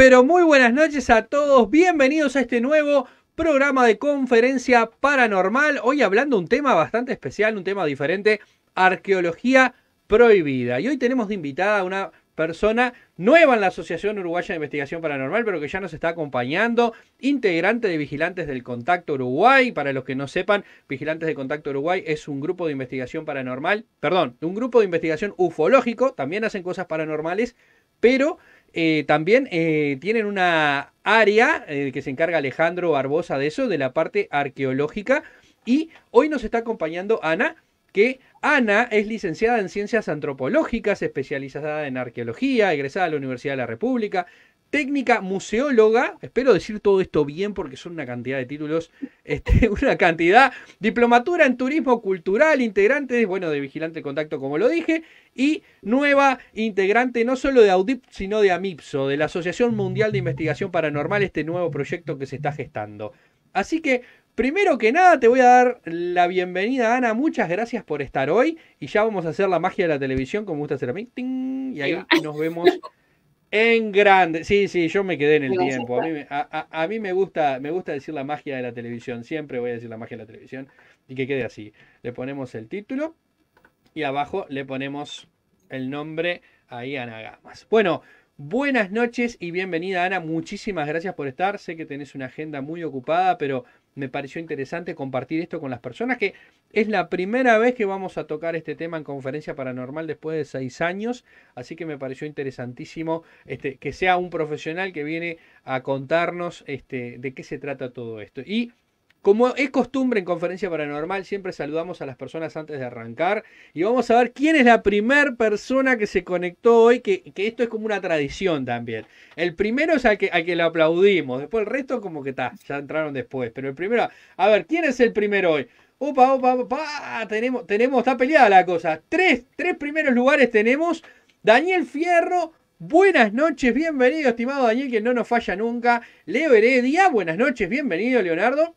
pero muy buenas noches a todos. Bienvenidos a este nuevo programa de conferencia paranormal. Hoy hablando un tema bastante especial, un tema diferente, arqueología prohibida. Y hoy tenemos de invitada a una persona nueva en la Asociación Uruguaya de Investigación Paranormal, pero que ya nos está acompañando, integrante de Vigilantes del Contacto Uruguay. Para los que no sepan, Vigilantes del Contacto Uruguay es un grupo de investigación paranormal, perdón, un grupo de investigación ufológico, también hacen cosas paranormales, pero eh, también eh, tienen una área eh, que se encarga Alejandro Barbosa de eso, de la parte arqueológica. Y hoy nos está acompañando Ana, que Ana es licenciada en Ciencias Antropológicas, especializada en arqueología, egresada de la Universidad de la República, técnica museóloga, espero decir todo esto bien porque son una cantidad de títulos, este, una cantidad, diplomatura en turismo cultural, integrante, bueno, de vigilante de contacto como lo dije, y nueva integrante no solo de Audip, sino de AMIPSO, de la Asociación Mundial de Investigación Paranormal, este nuevo proyecto que se está gestando. Así que, primero que nada, te voy a dar la bienvenida, Ana. Muchas gracias por estar hoy. Y ya vamos a hacer la magia de la televisión, como gusta hacer a mí. Y ahí nos vemos En grande, sí, sí, yo me quedé en el tiempo. A mí, me, gusta, me gusta decir la magia de la televisión, siempre voy a decir la magia de la televisión y que quede así. Le ponemos el título y abajo le ponemos el nombre ahí Ana Nagamas. Bueno, buenas noches y bienvenida Ana, muchísimas gracias por estar. Sé que tenés una agenda muy ocupada, pero me pareció interesante compartir esto con las personas, que es la primera vez que vamos a tocar este tema en conferencia paranormal después de seis años, así que me pareció interesantísimo este, que sea un profesional que viene a contarnos este, de qué se trata todo esto. Y como es costumbre en Conferencia Paranormal, siempre saludamos a las personas antes de arrancar y vamos a ver quién es la primer persona que se conectó hoy, que, esto es como una tradición también. El primero es al que, al que lo aplaudimos, después el resto como que está, ya entraron después, pero el primero, a ver, ¿quién es el primero hoy? Opa, opa, opa, tenemos, tenemos, está peleada la cosa. Tres, tres primeros lugares tenemos. Daniel Fierro, Buenas noches, bienvenido, estimado Daniel, que no nos falla nunca. Leo Heredia, buenas noches, bienvenido, Leonardo.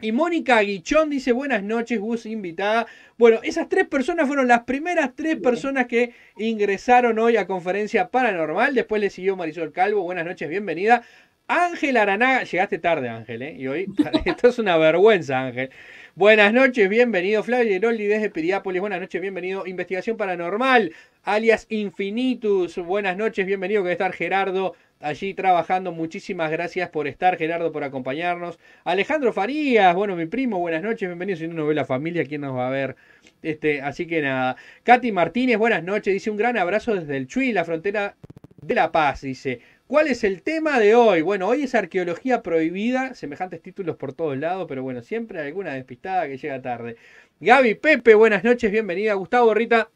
Y Mónica Aguichón dice, buenas noches, Gus, invitada. Bueno, esas tres personas fueron las primeras tres personas que ingresaron hoy a Conferencia Paranormal. Después le siguió Marisol Calvo, buenas noches, bienvenida. Ángel Aranaga, llegaste tarde Ángel, ¿eh? Y hoy, esto es una vergüenza Ángel. Buenas noches, bienvenido. Flavio Geroldi desde Piriápolis, buenas noches, bienvenido. Investigación Paranormal, alias Infinitus. Buenas noches, bienvenido que estar Gerardo allí trabajando. Muchísimas gracias por estar, Gerardo, por acompañarnos. Alejandro Farías, bueno, mi primo, buenas noches, bienvenido. Si no nos ve la familia, ¿quién nos va a ver? Este, así que nada. Katy Martínez, buenas noches. Dice un gran abrazo desde el Chuy, la frontera de La Paz, dice. ¿Cuál es el tema de hoy? Bueno, hoy es arqueología prohibida, semejantes títulos por todos lados, pero bueno, siempre alguna despistada que llega tarde. Gaby Pepe, buenas noches, bienvenida. Gustavo Rita,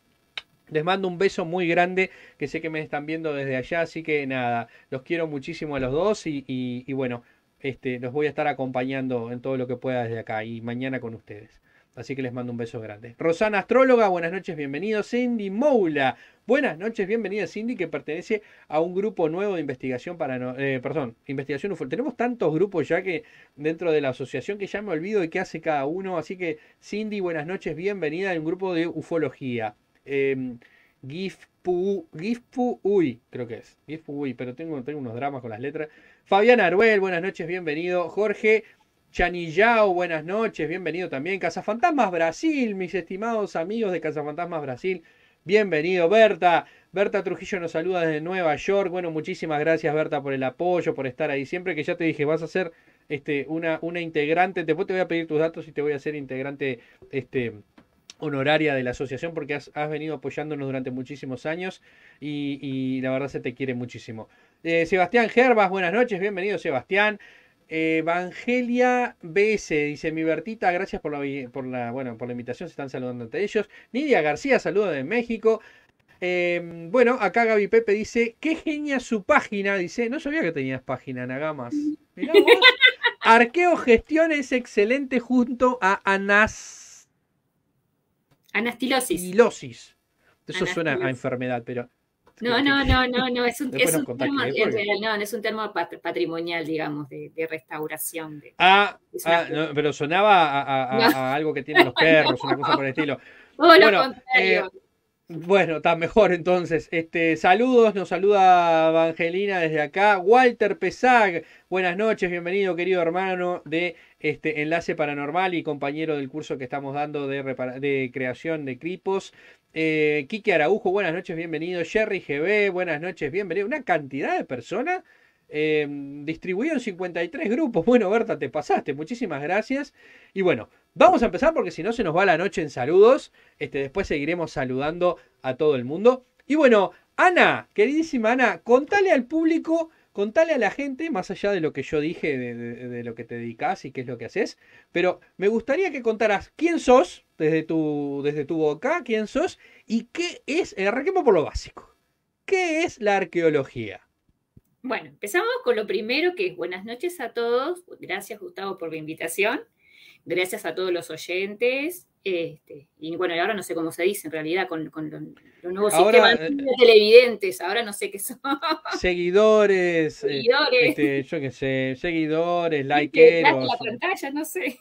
les mando un beso muy grande, que sé que me están viendo desde allá, así que nada, los quiero muchísimo a los dos y, bueno, este, los voy a estar acompañando en todo lo que pueda desde acá y mañana con ustedes. Así que les mando un beso grande. Rosana Astróloga, buenas noches, bienvenido. Cindy Moula, buenas noches, bienvenida Cindy, que pertenece a un grupo nuevo de investigación para... Eh, perdón, investigación UFO. Tenemos tantos grupos ya que dentro de la asociación que ya me olvido de qué hace cada uno. Así que Cindy, buenas noches, bienvenida a un grupo de ufología. Em, Gifpu, Uy, creo que es. Gifpu Uy, pero tengo, tengo unos dramas con las letras. Fabián Aruel, buenas noches, bienvenido. Jorge Chanillao, buenas noches, bienvenido también. Cazafantasmas Brasil, mis estimados amigos de Cazafantasmas Brasil, bienvenido. Berta, Berta Trujillo nos saluda desde Nueva York. Bueno, muchísimas gracias, Berta, por el apoyo, por estar ahí. Siempre que ya te dije, vas a ser este, una, una integrante. Después te voy a pedir tus datos y te voy a ser integrante este, honoraria de la asociación porque has, venido apoyándonos durante muchísimos años y, la verdad se te quiere muchísimo. Eh, Sebastián Gerbas, buenas noches, bienvenido Sebastián. Eh, Evangelia BS dice mi Bertita, gracias por la, por la bueno por la invitación, se están saludando ante ellos. Nidia García, saludo de México. Em, bueno, acá Gaby Pepe dice, qué genia su página, dice, no sabía que tenías página, Nagamas. Arqueo Gestión es excelente junto a Anas Anastilosis. Anastilosis. Eso suena a enfermedad, pero. No, este, no, no, no, no, es un, es termo, no, es un patrimonial, digamos, de, restauración. ah, ah pero sonaba a, algo que tienen los perros, una cosa por el estilo. Todo lo eh, contrario. Bueno, está mejor entonces. Este, saludos, nos saluda Evangelina desde acá. Walter Pesag, buenas noches, bienvenido querido hermano de este Enlace Paranormal y compañero del curso que estamos dando de, creación de cripos. Eh, Araujo, buenas noches, bienvenido. Jerry GB, buenas noches, bienvenido. Una cantidad de personas distribuido en 53 grupos. Bueno, Berta, te pasaste. Muchísimas gracias. Y bueno, vamos a empezar porque si no se nos va la noche en saludos. Este, después seguiremos saludando a todo el mundo. Y bueno, Ana, queridísima Ana, contale al público, contale a la gente, más allá de lo que yo dije, de, lo que te dedicas y qué es lo que haces, pero me gustaría que contaras quién sos desde tu, desde tu boca, quién sos y qué es, eh, arranquemos por lo básico. ¿Qué es la arqueología? Bueno, empezamos con lo primero que es buenas noches a todos. Gracias Gustavo por la invitación. Gracias a todos los oyentes. Este, y bueno, ahora no sé cómo se dice en realidad con, los, nuevos sistemas eh, televidentes. Ahora no sé qué son. Seguidores. Eh, este, yo qué sé, seguidores, likeeros. La eh. pantalla, no sé.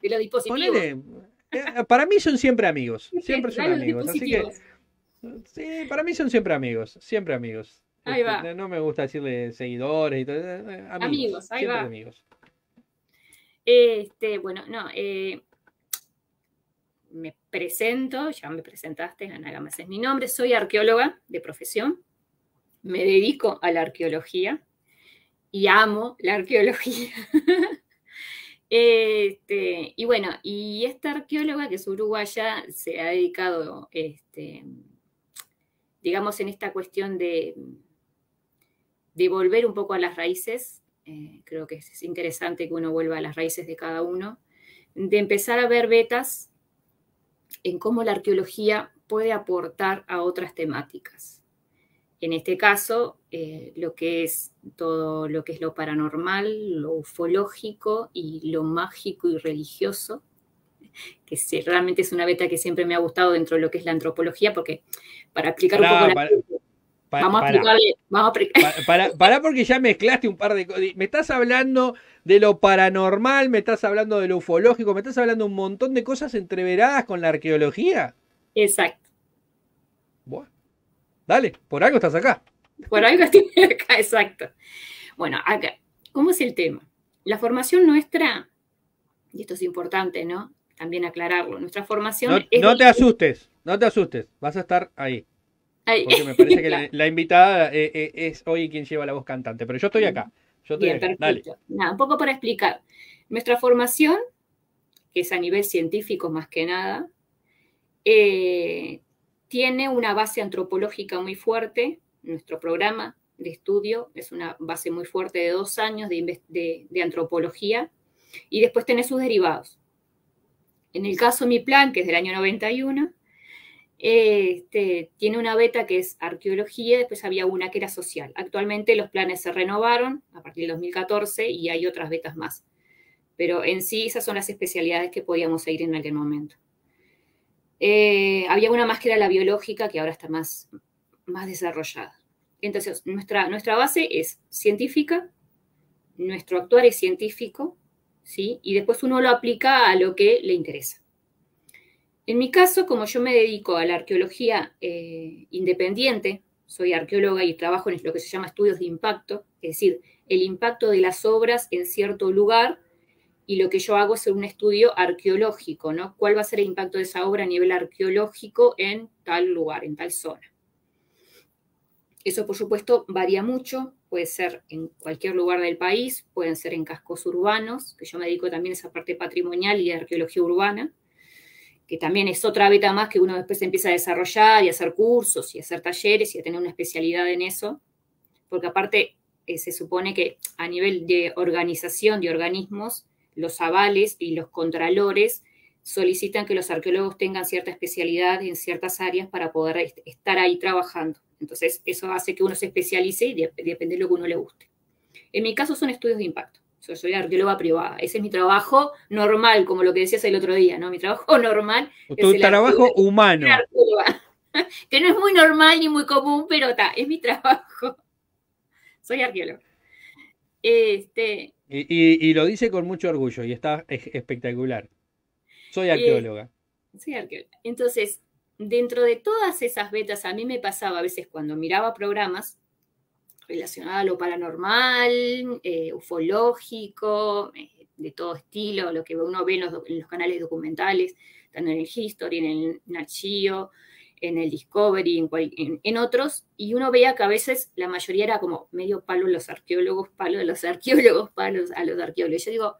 De los dispositivos. para mí son siempre amigos. Siempre son amigos. Así que. Sí, para mí son siempre amigos. Siempre amigos. Este, no me gusta decirle seguidores y todo. Eh, eh, amigos, ahí va. Amigos. Este, bueno, no, eh, me presento, ya me presentaste, Ana es mi nombre, soy arqueóloga de profesión, me dedico a la arqueología y amo la arqueología. Este, y bueno, y esta arqueóloga que es uruguaya se ha dedicado, este, digamos, en esta cuestión de de volver un poco a las raíces, eh, creo que es interesante que uno vuelva a las raíces de cada uno, de empezar a ver vetas en cómo la arqueología puede aportar a otras temáticas. En este caso, eh, lo que es todo lo que es lo paranormal, lo ufológico y lo mágico y religioso, que realmente es una beta que siempre me ha gustado dentro de lo que es la antropología, porque para explicar un poco vamos para, a porque ya mezclaste un par de cosas. Me estás hablando de lo paranormal, me estás hablando de lo ufológico, me estás hablando un montón de cosas entreveradas con la arqueología. Exacto. dale, por algo estás acá. Por algo estoy acá, exacto. Bueno, acá, ¿cómo es el tema? La formación nuestra, y esto es importante, ¿no? También aclararlo, nuestra formación... es no te asustes, no te asustes, vas a estar ahí. Porque me parece que la, invitada eh, eh, es hoy quien lleva la voz cantante, pero yo estoy acá. Yo estoy Nada, un poco para explicar. Nuestra formación, que es a nivel científico más que nada, eh, tiene una base antropológica muy fuerte. Nuestro programa de estudio es una base muy fuerte de dos años de, antropología y después tiene sus derivados. En el caso de mi plan, que es del año 91, este, tiene una beta que es arqueología, después había una que era social. Actualmente los planes se renovaron a partir del 2014 y hay otras betas más. Pero en sí esas son las especialidades que podíamos seguir en aquel momento. Eh, había una más que era la biológica, que ahora está más, más desarrollada. Entonces, nuestra, nuestra base es científica, nuestro actuar es científico, ¿sí? y después uno lo aplica a lo que le interesa. En mi caso, como yo me dedico a la arqueología eh, independiente, soy arqueóloga y trabajo en lo que se llama estudios de impacto, es decir, el impacto de las obras en cierto lugar, y lo que yo hago es un estudio arqueológico, ¿no? ¿Cuál va a ser el impacto de esa obra a nivel arqueológico en tal lugar, en tal zona? Eso, por supuesto, varía mucho, puede ser en cualquier lugar del país, pueden ser en cascos urbanos, que yo me dedico también a esa parte patrimonial y de arqueología urbana, que también es otra beta más que uno después empieza a desarrollar y a hacer cursos y a hacer talleres y a tener una especialidad en eso, porque aparte eh, se supone que a nivel de organización de organismos, los avales y los contralores solicitan que los arqueólogos tengan cierta especialidad en ciertas áreas para poder estar ahí trabajando. Entonces, eso hace que uno se especialice y depende de lo que uno le guste. En mi caso son estudios de impacto soy arqueóloga privada. Ese es mi trabajo normal, como lo que decías el otro día, ¿no? Mi trabajo normal. Tu trabajo humano. que no es muy normal ni muy común, pero está, es mi trabajo. Soy arqueóloga. Este... Y, lo dice con mucho orgullo y está espectacular. Soy eh, arqueóloga. soy arqueóloga. Entonces, dentro de todas esas betas, a mí me pasaba a veces cuando miraba programas, relacionado a lo paranormal, eh, ufológico, eh, de todo estilo, lo que uno ve en los, canales documentales, tanto en el History, en el Nachío, en el Discovery, en, otros, y uno veía que a veces la mayoría era como medio palo a los arqueólogos, palo de los arqueólogos, palo a los arqueólogos. Yo digo,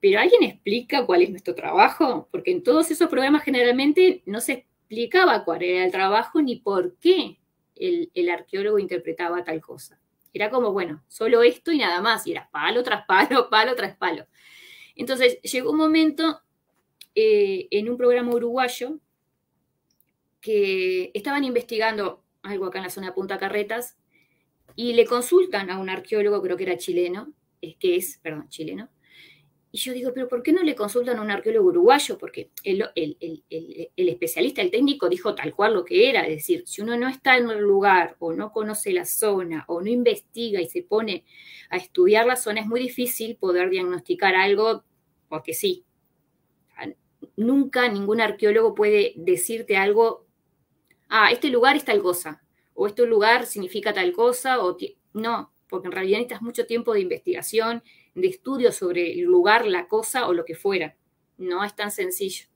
¿pero alguien explica cuál es nuestro trabajo? Porque en todos esos programas generalmente no se explicaba cuál era el trabajo ni por qué el, arqueólogo interpretaba tal cosa. Era como, bueno, solo esto y nada más, y era palo tras palo, palo tras palo. Entonces, llegó un momento eh, en un programa uruguayo que estaban investigando algo acá en la zona de Punta Carretas y le consultan a un arqueólogo, creo que era chileno, es que es, perdón, chileno, y yo digo, pero ¿por qué no le consultan a un arqueólogo uruguayo? Porque el, especialista, el técnico, dijo tal cual lo que era. Es decir, si uno no está en el lugar o no conoce la zona o no investiga y se pone a estudiar la zona, es muy difícil poder diagnosticar algo porque sí. Ah, nunca ningún arqueólogo puede decirte algo, ah, este lugar es tal cosa, o este lugar significa tal cosa, o no, porque en realidad necesitas mucho tiempo de investigación de estudio sobre el lugar, la cosa o lo que fuera. No es tan sencillo.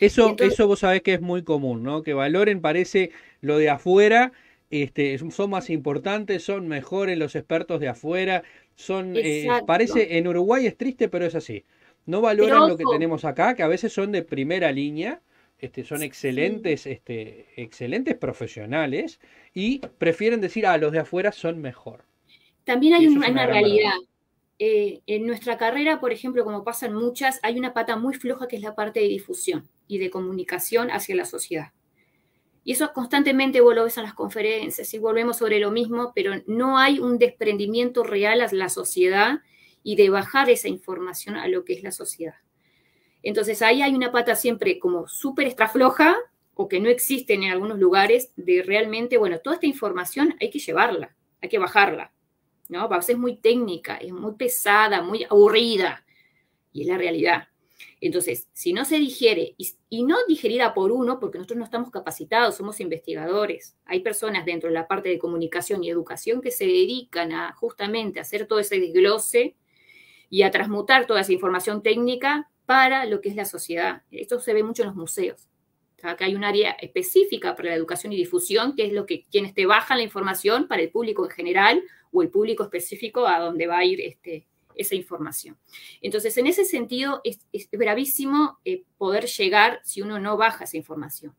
Eso, eso vos sabés que es muy común, ¿no? Que valoren, parece, lo de afuera, este, son más importantes, son mejores los expertos de afuera, son, eh, parece, en Uruguay es triste, pero es así. No valoran lo que tenemos acá, que a veces son de primera línea, este, son excelentes, este, excelentes profesionales y prefieren decir, ah, los de afuera son mejor. También hay una, realidad. Eh, en nuestra carrera, por ejemplo, como pasan muchas, hay una pata muy floja que es la parte de difusión y de comunicación hacia la sociedad. Y eso constantemente vos lo ves las conferencias y volvemos sobre lo mismo, pero no hay un desprendimiento real a la sociedad y de bajar esa información a lo que es la sociedad. Entonces ahí hay una pata siempre como súper floja o que no existe en algunos lugares de realmente, bueno, toda esta información hay que llevarla, hay que bajarla, ¿no? Bausa es muy técnica, es muy pesada, muy aburrida, y es la realidad. Entonces, si no se digiere, y, no digerida por uno, porque nosotros no estamos capacitados, somos investigadores, hay personas dentro de la parte de comunicación y educación que se dedican a justamente a hacer todo ese desglose y a transmutar toda esa información técnica para lo que es la sociedad. Esto se ve mucho en los museos. Acá hay un área específica para la educación y difusión, que es lo que quienes te bajan la información para el público en general o el público específico a dónde va a ir este, esa información. Entonces, en ese sentido, es, es bravísimo eh, poder llegar si uno no baja esa información.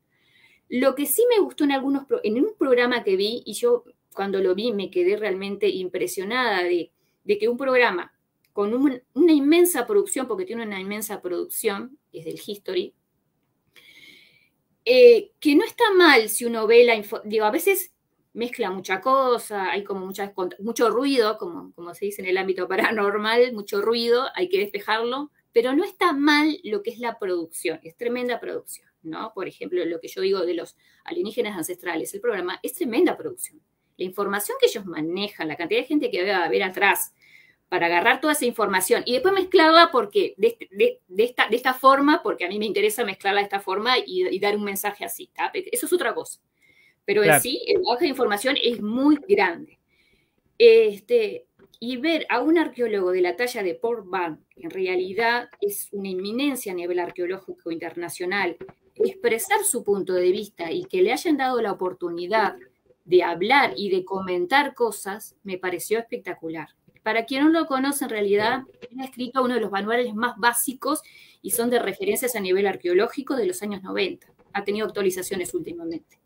Lo que sí me gustó en algunos, en un programa que vi, y yo cuando lo vi me quedé realmente impresionada de, que un programa con una inmensa producción, porque tiene una inmensa producción, es del History, eh, que no está mal si uno ve la información, digo, a veces mezcla mucha cosa, hay como muchas mucho ruido, como, como se dice en el ámbito paranormal, mucho ruido, hay que despejarlo, pero no está mal lo que es la producción, es tremenda producción, ¿no? Por ejemplo, lo que yo digo de los alienígenas ancestrales, el programa es tremenda producción. La información que ellos manejan, la cantidad de gente que va a ver atrás para agarrar toda esa información y después mezclarla porque de, esta, de esta forma, porque a mí me interesa mezclarla de esta forma y, dar un mensaje así, ¿tá? Eso es otra cosa pero sí el de información es muy grande. Este, y ver a un arqueólogo de la talla de Port Van, en realidad es una inminencia a nivel arqueológico internacional, expresar su punto de vista y que le hayan dado la oportunidad de hablar y de comentar cosas, me pareció espectacular. Para quien no lo conoce, en realidad, ha escrito uno de los manuales más básicos y son de referencias a nivel arqueológico de los años 90. Ha tenido actualizaciones últimamente.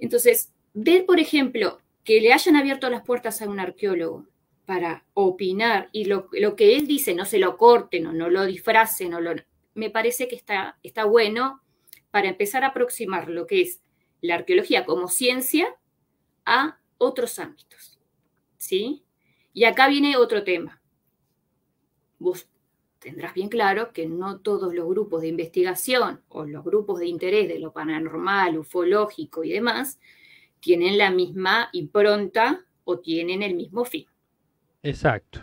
Entonces, ver, por ejemplo, que le hayan abierto las puertas a un arqueólogo para opinar y lo, que él dice no se lo corten o no lo disfracen, o lo, me parece que está, está bueno para empezar a aproximar lo que es la arqueología como ciencia a otros ámbitos. ¿Sí? Y acá viene otro tema tendrás bien claro que no todos los grupos de investigación o los grupos de interés de lo paranormal, ufológico y demás tienen la misma impronta o tienen el mismo fin. Exacto.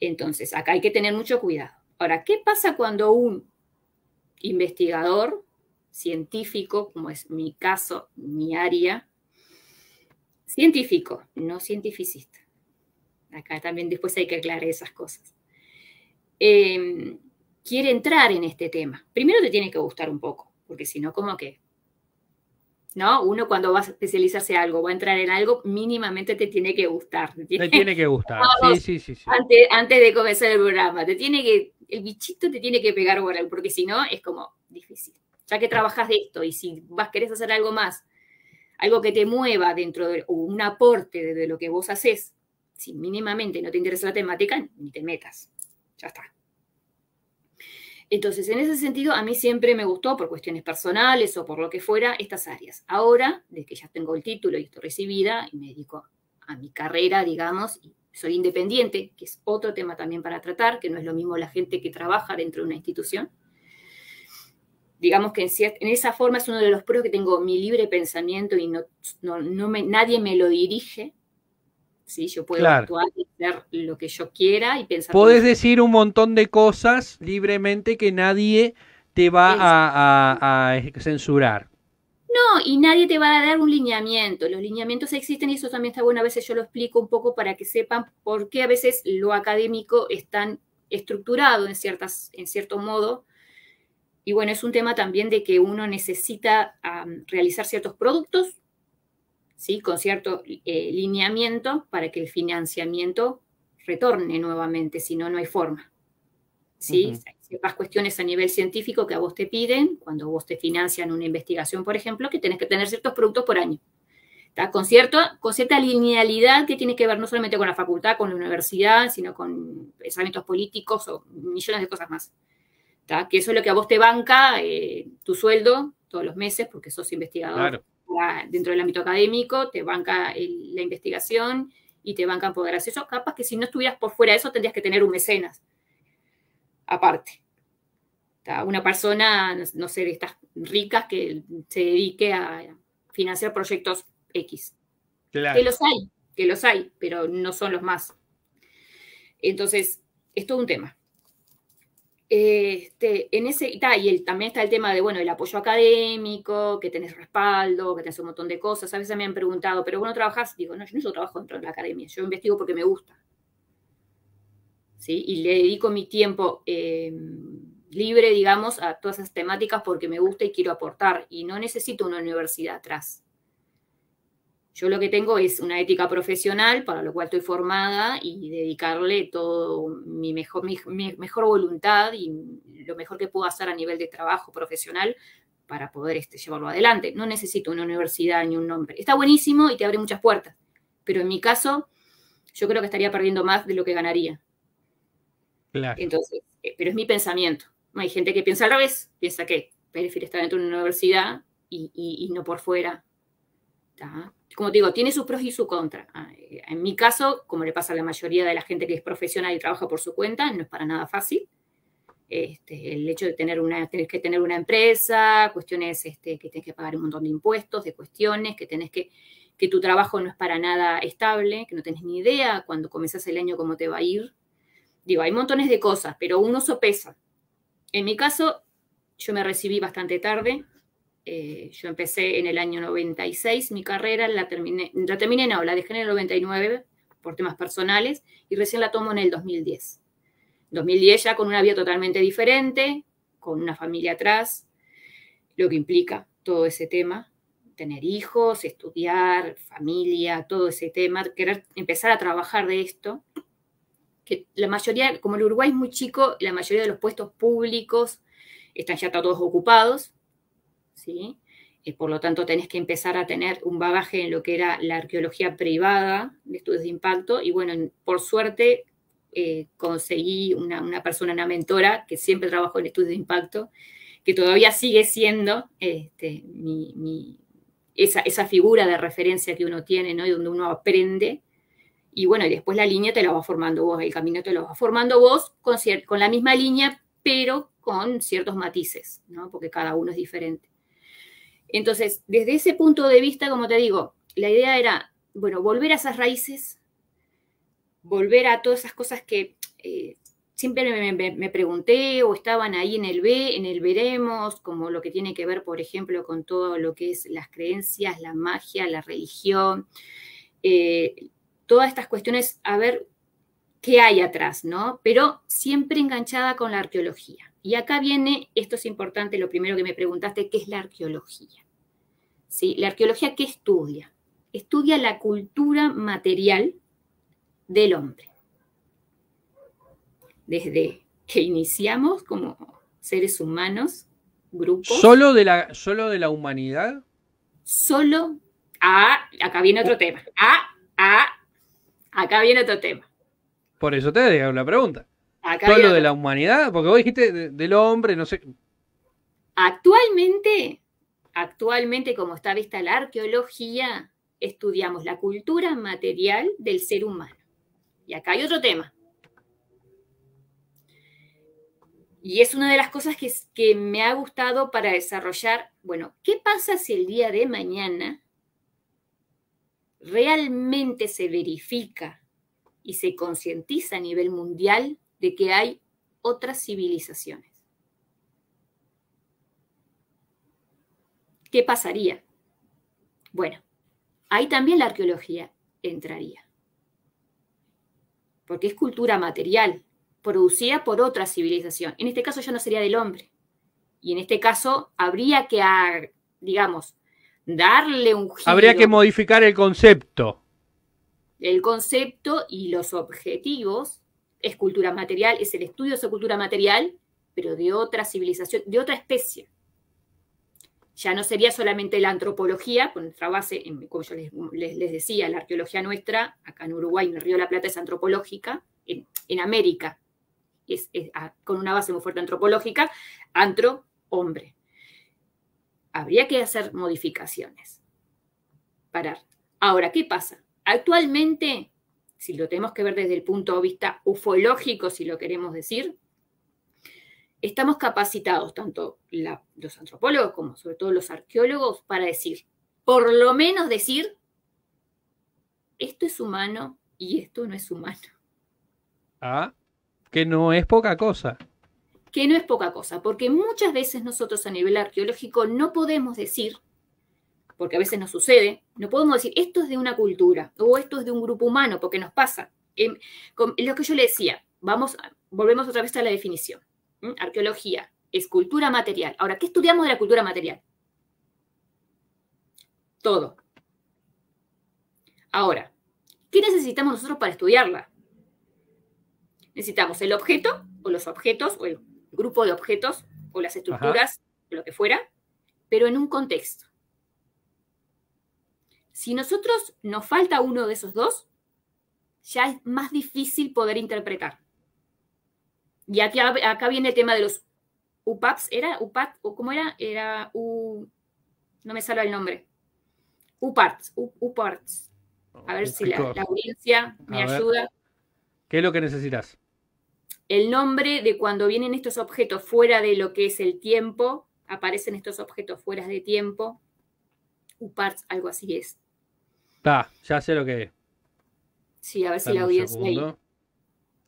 Entonces, acá hay que tener mucho cuidado. Ahora, ¿qué pasa cuando un investigador científico, como es mi caso, mi área, científico, no cientificista? Acá también después hay que aclarar esas cosas. Em, quiere entrar en este tema. Primero te tiene que gustar un poco, porque si no, ¿cómo que, ¿no? Uno cuando va a especializarse algo, va a entrar en algo, mínimamente te tiene que gustar. Te tiene, que gustar, sí, sí, Antes, de comenzar el programa, te tiene que, el bichito te tiene que pegar por porque si no, es como difícil. Ya que trabajas de esto y si vas, querés hacer algo más, algo que te mueva dentro de, o un aporte de, de lo que vos haces, si mínimamente no te interesa la temática, ni te metas. Ya está. Entonces, en ese sentido, a mí siempre me gustó, por cuestiones personales o por lo que fuera, estas áreas. Ahora, desde que ya tengo el título y estoy recibida y me dedico a mi carrera, digamos, soy independiente, que es otro tema también para tratar, que no es lo mismo la gente que trabaja dentro de una institución. Digamos que en, esa forma es uno de los pros que tengo mi libre pensamiento y no, no, nadie me lo dirige, ¿sí? Yo puedo actuar y hacer lo que yo quiera y pensar. Puedes decir un montón de cosas libremente que nadie te va a, censurar. No, y nadie te va a dar un lineamiento. Los lineamientos existen y eso también está bueno. A veces yo lo explico un poco para que sepan por qué a veces lo académico es tan estructurado en, ciertas, en cierto modo. Y bueno, es un tema también de que uno necesita realizar ciertos productos ¿sí? con cierto eh, lineamiento para que el financiamiento retorne nuevamente, si no, no hay forma. ¿sí? Uh cuestiones a nivel científico que a vos te piden, cuando vos te financian una investigación, por ejemplo, que tenés que tener ciertos productos por año. ¿Está? Con, con cierta linealidad que tiene que ver no solamente con la facultad, con la universidad, sino con pensamientos políticos o millones de cosas más. ¿Está? Que eso es lo que a vos te banca eh, tu sueldo todos los meses porque sos investigador. Claro dentro del ámbito académico, te banca la investigación y te banca poder hacer eso. Capaz que si no estuvieras por fuera de eso, tendrías que tener un mecenas aparte. Una persona, no sé, de estas ricas que se dedique a financiar proyectos X. Claro. Que los hay, que los hay, pero no son los más. Entonces, es todo un tema. Este, en ese, y también está el tema de, bueno, el apoyo académico, que tenés respaldo, que tenés un montón de cosas. A veces me han preguntado, pero bueno no trabajás, digo, no, yo no trabajo dentro de la academia, yo investigo porque me gusta. ¿Sí? Y le dedico mi tiempo em, libre, digamos, a todas esas temáticas porque me gusta y quiero aportar. Y no necesito una universidad atrás. Yo lo que tengo es una ética profesional, para lo cual estoy formada, y dedicarle todo mi mejor, mejor voluntad y lo mejor que puedo hacer a nivel de trabajo profesional para poder este, llevarlo adelante. No necesito una universidad ni un nombre. Está buenísimo y te abre muchas puertas, pero en mi caso yo creo que estaría perdiendo más de lo que ganaría. Claro. Entonces, eh, pero es mi pensamiento. Hay gente que piensa al revés, piensa que prefiere estar dentro de una universidad y, no por fuera. ¿Tá? como te digo, tiene sus pros y sus contras. Ah, eh, en mi caso, como le pasa a la mayoría de la gente que es profesional y trabaja por su cuenta, no es para nada fácil. Este, el hecho de tener una, tienes que tener una empresa, cuestiones este, que tienes que pagar un montón de impuestos, de cuestiones, que tenés que, que tu trabajo no es para nada estable, que no tenés ni idea cuando comenzás el año cómo te va a ir. Digo, hay montones de cosas, pero uno sopesa. En mi caso, yo me recibí bastante tarde, eh, yo empecé en el año 96 mi carrera, la terminé, la terminé no, la dejé en el 99 por temas personales y recién la tomo en el 2010. 2010 ya con una vida totalmente diferente, con una familia atrás, lo que implica todo ese tema, tener hijos, estudiar, familia, todo ese tema, querer empezar a trabajar de esto, que la mayoría, como el Uruguay es muy chico, la mayoría de los puestos públicos están ya todos ocupados, ¿sí? Eh, por lo tanto, tenés que empezar a tener un bagaje en lo que era la arqueología privada de estudios de impacto. Y bueno, por suerte eh, conseguí una, persona, una mentora, que siempre trabajó en estudios de impacto, que todavía sigue siendo este, esa, figura de referencia que uno tiene, ¿no? Y donde uno aprende y bueno, y después la línea te la va formando vos, el camino te lo va formando vos con, con la misma línea, pero con ciertos matices, Porque cada uno es diferente. Entonces, desde ese punto de vista, como te digo, la idea era, bueno, volver a esas raíces, volver a todas esas cosas que eh, siempre me, pregunté o estaban ahí en el en el veremos, como lo que tiene que ver, por ejemplo, con todo lo que es las creencias, la magia, la religión, eh, todas estas cuestiones, a ver qué hay atrás, ¿no? Pero siempre enganchada con la arqueología. Y acá viene, esto es importante, lo primero que me preguntaste, ¿qué es la arqueología? ¿Sí? ¿La arqueología qué estudia? Estudia la cultura material del hombre. Desde que iniciamos como seres humanos, grupos. ¿Solo de la, solo de la humanidad? Solo. Ah, acá viene otro tema. Ah, ah, acá viene otro tema. Por eso te hago la pregunta todo lo de la humanidad, porque vos dijiste del hombre, no sé. Actualmente, actualmente como está vista la arqueología, estudiamos la cultura material del ser humano. Y acá hay otro tema. Y es una de las cosas que, que me ha gustado para desarrollar, bueno, ¿qué pasa si el día de mañana realmente se verifica y se concientiza a nivel mundial que hay otras civilizaciones. ¿Qué pasaría? Bueno, ahí también la arqueología entraría, porque es cultura material, producida por otra civilización. En este caso ya no sería del hombre. Y en este caso habría que, ah, digamos, darle un giro. Habría que modificar el concepto. El concepto y los objetivos es cultura material, es el estudio de esa cultura material, pero de otra civilización, de otra especie. Ya no sería solamente la antropología, con nuestra base, en, como yo les, decía, la arqueología nuestra, acá en Uruguay, en el Río de la Plata, es antropológica, en, América, es, con una base muy fuerte antropológica, antro, hombre. Habría que hacer modificaciones. Parar. Ahora, ¿qué pasa? Actualmente si lo tenemos que ver desde el punto de vista ufológico, si lo queremos decir, estamos capacitados, tanto los antropólogos como sobre todo los arqueólogos, para decir, por lo menos decir, esto es humano y esto no es humano. Ah, que no es poca cosa. Que no es poca cosa, porque muchas veces nosotros a nivel arqueológico no podemos decir porque a veces nos sucede, no podemos decir esto es de una cultura o esto es de un grupo humano, porque nos pasa. Em, lo que yo le decía, vamos, volvemos otra vez a la definición. Arqueología es cultura material. Ahora, ¿qué estudiamos de la cultura material? Todo. Ahora, ¿qué necesitamos nosotros para estudiarla? Necesitamos el objeto o los objetos o el grupo de objetos o las estructuras o lo que fuera, pero en un contexto. Si nosotros nos falta uno de esos dos, ya es más difícil poder interpretar. Y acá viene el tema de los UPAPs, ¿era? ¿UPAT? ¿O cómo era? Era U... No me salva el nombre. UPARTS, UPARTS. A ver si la, audiencia me ayuda. ¿Qué es lo que necesitas? El nombre de cuando vienen estos objetos fuera de lo que es el tiempo, aparecen estos objetos fuera de tiempo, UPARTS, algo así es ya sé lo que es. Sí, a ver si la audiencia. Ahí.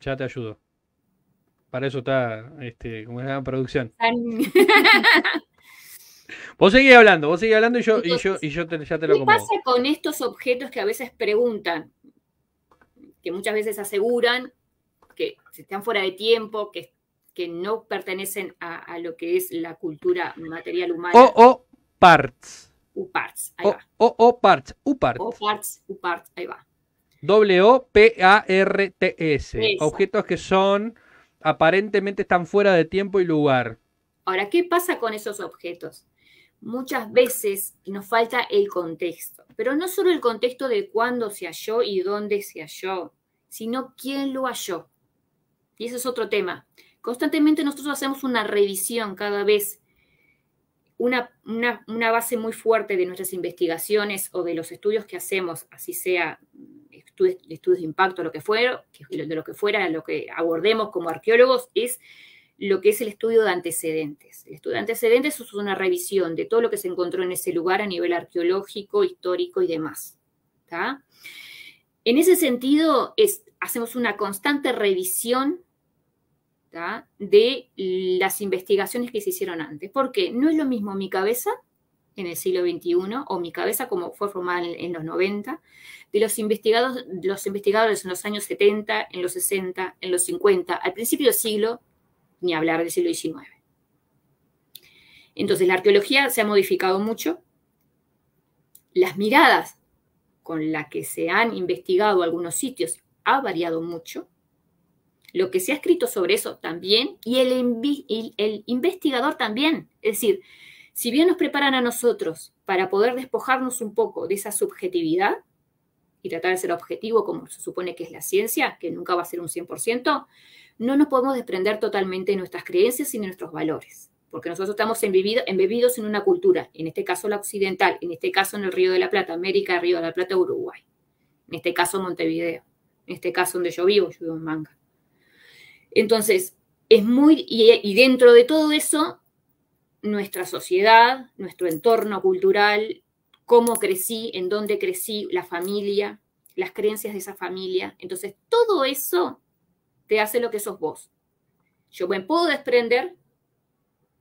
Ya te ayudo. Para eso está, este, como es la producción. vos seguís hablando, vos seguís hablando y yo, y yo, y yo ya te lo ¿Qué pasa con estos objetos que a veces preguntan? Que muchas veces aseguran que están fuera de tiempo, que, que no pertenecen a, lo que es la cultura material humana. O, o parts. Uparts. o, O, parts, Uparts. parts, ahí va. W-P-A-R-T-S. Objetos que son aparentemente están fuera de tiempo y lugar. Ahora, ¿qué pasa con esos objetos? Muchas veces nos falta el contexto, pero no solo el contexto de cuándo se halló y dónde se halló, sino quién lo halló. Y ese es otro tema. Constantemente nosotros hacemos una revisión cada vez una, base muy fuerte de nuestras investigaciones o de los estudios que hacemos, así sea estudios, de impacto, lo que fuera, de lo que fuera, lo que abordemos como arqueólogos, es lo que es el estudio de antecedentes. El estudio de antecedentes es una revisión de todo lo que se encontró en ese lugar a nivel arqueológico, histórico y demás. En ese sentido, es, hacemos una constante revisión de las investigaciones que se hicieron antes. Porque no es lo mismo mi cabeza en el siglo XXI o mi cabeza como fue formada en, los 90, de los, investigados, los investigadores en los años 70, en los 60, en los 50, al principio del siglo, ni hablar del siglo XIX. Entonces la arqueología se ha modificado mucho, las miradas con las que se han investigado algunos sitios ha variado mucho, lo que se ha escrito sobre eso también y el, investigador también. Es decir, si bien nos preparan a nosotros para poder despojarnos un poco de esa subjetividad y tratar de ser objetivo como se supone que es la ciencia, que nunca va a ser un 100%, no nos podemos desprender totalmente de nuestras creencias y de nuestros valores, porque nosotros estamos embebidos en una cultura, en este caso la occidental, en este caso en el Río de la Plata, América, Río de la Plata, Uruguay, en este caso Montevideo, en este caso donde yo vivo, yo vivo en Manga entonces, es muy, y, dentro de todo eso, nuestra sociedad, nuestro entorno cultural, cómo crecí, en dónde crecí, la familia, las creencias de esa familia. Entonces, todo eso te hace lo que sos vos. Yo bueno, puedo desprender,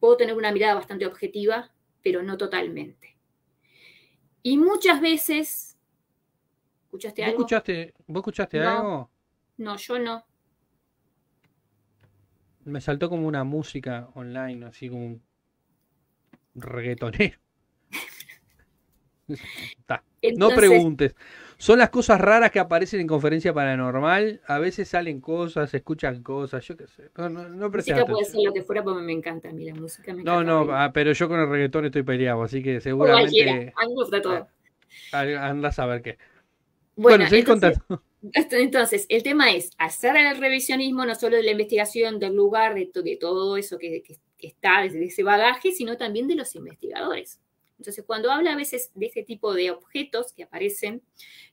puedo tener una mirada bastante objetiva, pero no totalmente. Y muchas veces... ¿Escuchaste Escuchaste, ¿Vos escuchaste algo? No, yo no. Me saltó como una música online, así como un reggaetonero. No preguntes. Son las cosas raras que aparecen en conferencia paranormal. A veces salen cosas, escuchan cosas. Yo qué sé. No, no, no puede ser lo que fuera me No, no, ah, pero yo con el reggaetón estoy peleado, así que seguramente. Ah, andas a ver qué. Bueno, bueno contando. Entonces, el tema es hacer el revisionismo no solo de la investigación, del lugar, de, todo eso que, está desde ese bagaje, sino también de los investigadores. Entonces, cuando habla a veces de este tipo de objetos que aparecen,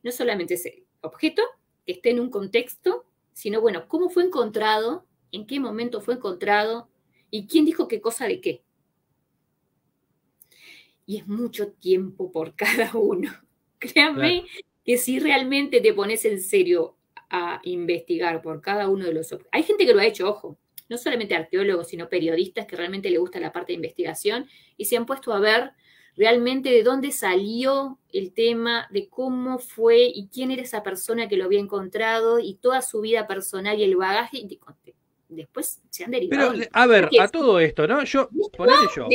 no solamente es objeto que esté en un contexto, sino, bueno, cómo fue encontrado, en qué momento fue encontrado y quién dijo qué cosa de qué. Y es mucho tiempo por cada uno. Créanme que si realmente te pones en serio a investigar por cada uno de los objetos, hay gente que lo ha hecho, ojo, no solamente arqueólogos, sino periodistas que realmente le gusta la parte de investigación y se han puesto a ver realmente de dónde salió el tema, de cómo fue y quién era esa persona que lo había encontrado y toda su vida personal y el bagaje. Y después se han derivado. Pero, eh, a ver, a todo esto, ¿no? Yo, yo,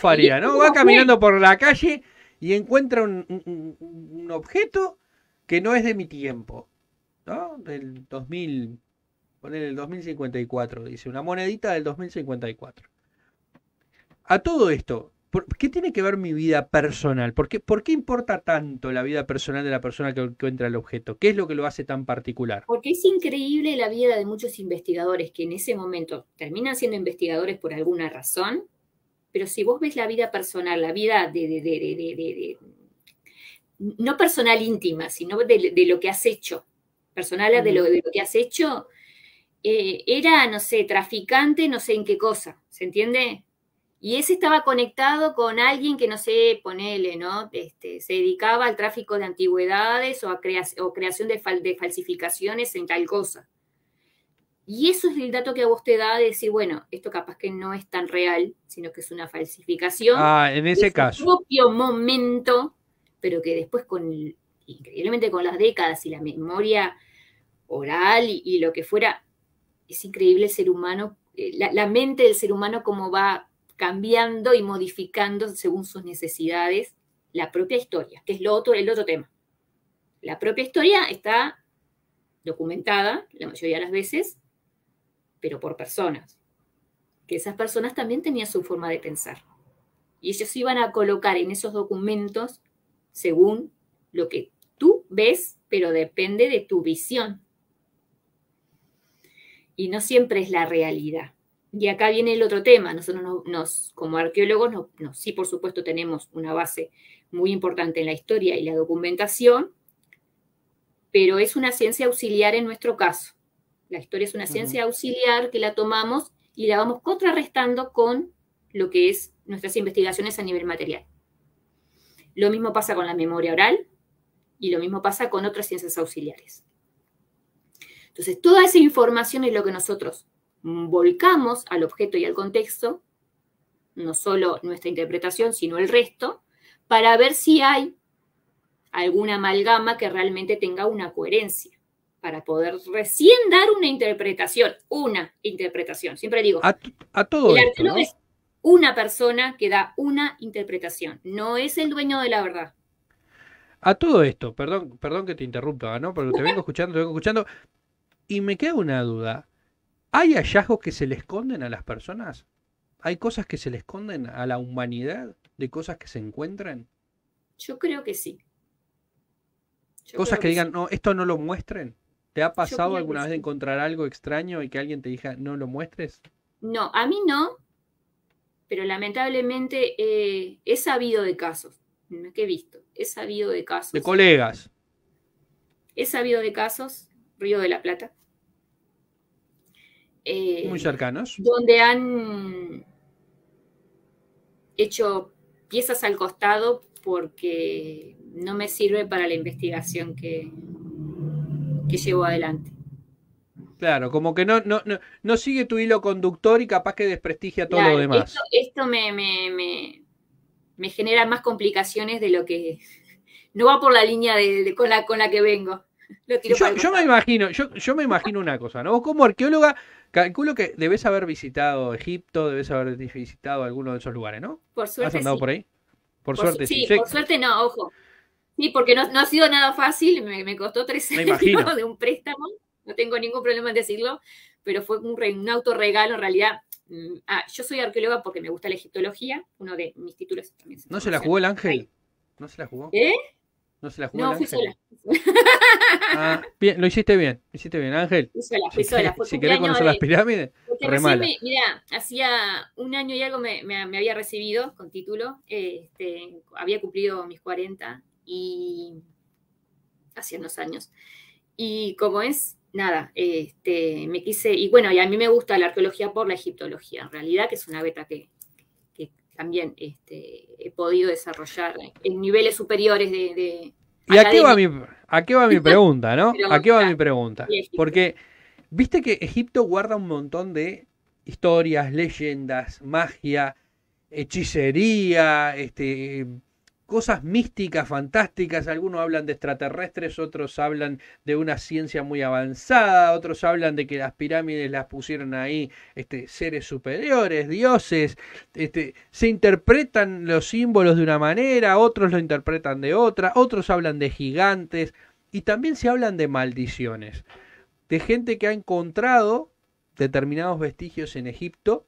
Faría, ¿no? Va caminando por la calle y encuentra un, objeto que no es de mi tiempo, ¿no? Del 2000, poner el 2054, dice, una monedita del 2054. A todo esto, ¿qué tiene que ver mi vida personal? ¿Por qué, importa tanto la vida personal de la persona que encuentra el objeto? ¿Qué es lo que lo hace tan particular? Porque es increíble la vida de muchos investigadores que en ese momento terminan siendo investigadores por alguna razón pero si vos ves la vida personal, la vida de, no personal íntima, sino de, lo que has hecho, personal de lo, que has hecho, eh, era, no sé, traficante, no sé en qué cosa, ¿se entiende? Y ese estaba conectado con alguien que, no sé, ponele, ¿no? Este, se dedicaba al tráfico de antigüedades o, a creación de falsificaciones en tal cosa. Y eso es el dato que a vos te da de decir, bueno, esto capaz que no es tan real, sino que es una falsificación. Ah, en ese caso. propio momento, pero que después con, increíblemente con las décadas y la memoria oral y, lo que fuera, es increíble el ser humano, eh, la, mente del ser humano cómo va cambiando y modificando según sus necesidades la propia historia, que es lo otro, el otro tema. La propia historia está documentada la mayoría de las veces pero por personas, que esas personas también tenían su forma de pensar. Y ellos iban a colocar en esos documentos según lo que tú ves, pero depende de tu visión. Y no siempre es la realidad. Y acá viene el otro tema. Nosotros nos, como arqueólogos, sí, por supuesto, tenemos una base muy importante en la historia y la documentación, pero es una ciencia auxiliar en nuestro caso. La historia es una ciencia auxiliar que la tomamos y la vamos contrarrestando con lo que es nuestras investigaciones a nivel material. Lo mismo pasa con la memoria oral y lo mismo pasa con otras ciencias auxiliares. Entonces, toda esa información es lo que nosotros volcamos al objeto y al contexto, no solo nuestra interpretación, sino el resto, para ver si hay alguna amalgama que realmente tenga una coherencia para poder recién dar una interpretación, una interpretación. Siempre digo, a, todo el esto, ¿no? es una persona que da una interpretación, no es el dueño de la verdad. A todo esto, perdón, perdón que te interrumpa, ¿no? Porque te vengo escuchando, te vengo escuchando, y me queda una duda. ¿Hay hallazgos que se le esconden a las personas? ¿Hay cosas que se le esconden a la humanidad de cosas que se encuentran? Yo creo que sí. cosas que, digan, no, esto no lo muestren. ¿Te ha pasado alguna vez de encontrar algo extraño y que alguien te diga no lo muestres? No, a mí no, pero lamentablemente eh, he sabido de casos, que he visto, he sabido de casos. De colegas. He sabido de casos, Río de la Plata. Eh, Muy cercanos. Donde han hecho piezas al costado porque no me sirve para la investigación que, que llevo adelante. Claro, como que no, no, no, sigue tu hilo conductor y capaz que desprestigia todo lo demás. Esto, me, genera más complicaciones de lo que... No va por la línea de, con, la, que vengo. yo, me imagino, yo, me imagino una cosa, ¿no? Vos como arqueóloga calculo que debes haber visitado Egipto, debes haber visitado alguno de esos lugares, ¿no? Por suerte. ¿Has andado por ahí? Por, suerte, sí. Por suerte no, ojo. Sí, porque no, no ha sido nada fácil, me, me costó tres años de un préstamo, no tengo ningún problema en decirlo, pero fue un, un autorregalo en realidad. Mm, ah, yo soy arqueóloga porque me gusta la egiptología, uno de mis títulos también. ¿No se la jugó el ángel? ¿No se la jugó? ¿Eh? ¿No se la jugó? el fui sola. Ah, bien, lo hiciste bien, lo hiciste bien, Ángel. Fui sola, fui sola. si querés conocer las pirámides, re Mira, hacía un año y algo me, me, había recibido con título, este, había cumplido mis 40 y hace unos años. Y como es, nada, este, me quise, y bueno, y a mí me gusta la arqueología por la egiptología, en realidad, que es una beta que, también este, he podido desarrollar en niveles superiores de... de y a qué va, mi, pregunta, ¿no? a qué va mi pregunta. Porque, viste que Egipto guarda un montón de historias, leyendas, magia, hechicería, este, cosas místicas, fantásticas. Algunos hablan de extraterrestres, otros hablan de una ciencia muy avanzada, otros hablan de que las pirámides las pusieron ahí este, seres superiores, dioses. Este, se interpretan los símbolos de una manera, otros lo interpretan de otra, otros hablan de gigantes y también se hablan de maldiciones, de gente que ha encontrado determinados vestigios en Egipto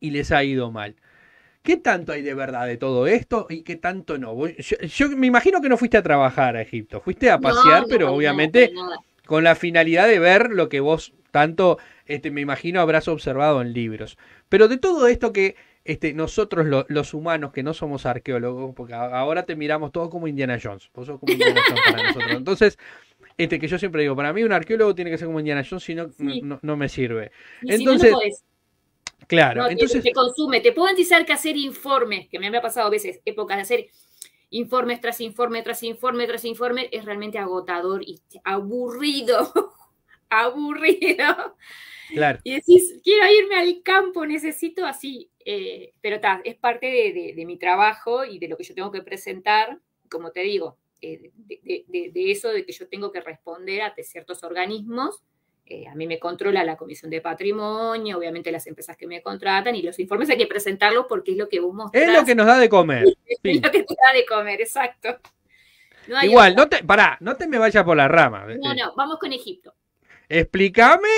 y les ha ido mal. ¿Qué tanto hay de verdad de todo esto y qué tanto no? Yo, me imagino que no fuiste a trabajar a Egipto, fuiste a pasear, pero obviamente con la finalidad de ver lo que vos tanto, este, me imagino, habrás observado en libros. Pero de todo esto que este, nosotros los humanos que no somos arqueólogos, porque ahora te miramos todos como Indiana Jones, vos sos como Indiana Jones para nosotros. Entonces, este, que yo siempre digo, para mí un arqueólogo tiene que ser como Indiana Jones, si no, no, me sirve. Entonces, Claro. entonces te, consume. Te puedo decir que hacer informes, que me, ha pasado a veces, épocas de hacer informes tras informe, tras informe, tras informe, es realmente agotador y aburrido. aburrido. Claro. Y decís, quiero irme al campo, necesito así. Eh, pero está, es parte de, mi trabajo y de lo que yo tengo que presentar, como te digo, eh, de, de, eso de que yo tengo que responder a ciertos organismos eh, a mí me controla la Comisión de Patrimonio, obviamente las empresas que me contratan y los informes hay que presentarlos porque es lo que vos Es lo que nos da de comer. es lo que nos da de comer, exacto. Igual, no te, pará, no te me vayas por la rama. Eh. No, no, vamos con Egipto. Explícame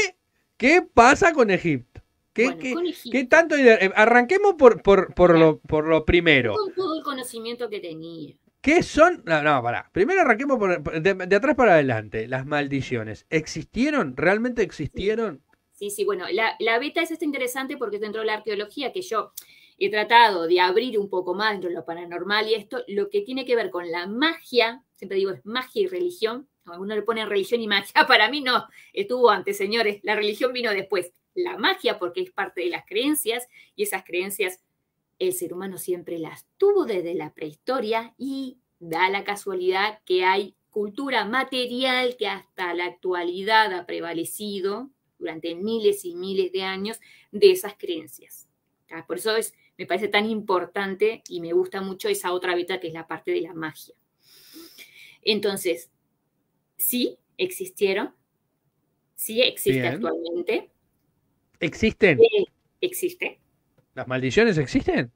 qué pasa con Egipto. ¿Qué, qué, ¿qué tanto? Eh, arranquemos por, por, por, lo, por lo primero. Con todo el conocimiento que tenía. ¿Qué son? No, no, pará. Primero arranquemos por, de, atrás para adelante. Las maldiciones. ¿Existieron? ¿Realmente existieron? Sí, sí, bueno. La, beta es esta interesante porque dentro de la arqueología que yo he tratado de abrir un poco más dentro de lo paranormal y esto, lo que tiene que ver con la magia, siempre digo es magia y religión. uno le pone religión y magia. Para mí no. Estuvo antes, señores. La religión vino después. La magia porque es parte de las creencias y esas creencias el ser humano siempre las tuvo desde la prehistoria y da la casualidad que hay cultura material que hasta la actualidad ha prevalecido durante miles y miles de años de esas creencias. Ah, por eso es, me parece tan importante y me gusta mucho esa otra beta que es la parte de la magia. Entonces, sí existieron, sí existe actualmente. ¿Existen? Existen. Eh, existe. ¿Las maldiciones existen?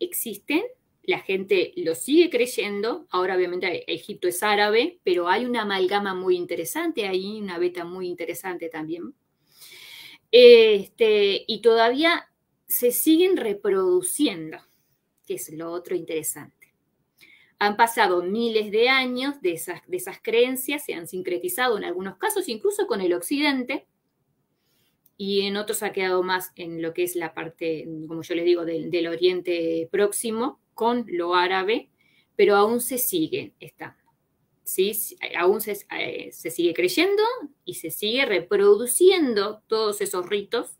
Existen, la gente lo sigue creyendo. Ahora obviamente Egipto es árabe, pero hay una amalgama muy interesante ahí, una beta muy interesante también. Este, y todavía se siguen reproduciendo, que es lo otro interesante. Han pasado miles de años de esas, de esas creencias, se han sincretizado en algunos casos, incluso con el occidente, y en otros ha quedado más en lo que es la parte, como yo les digo, del, Oriente Próximo con lo árabe, pero aún se sigue estando. ¿sí? Aún se, eh, se sigue creyendo y se sigue reproduciendo todos esos ritos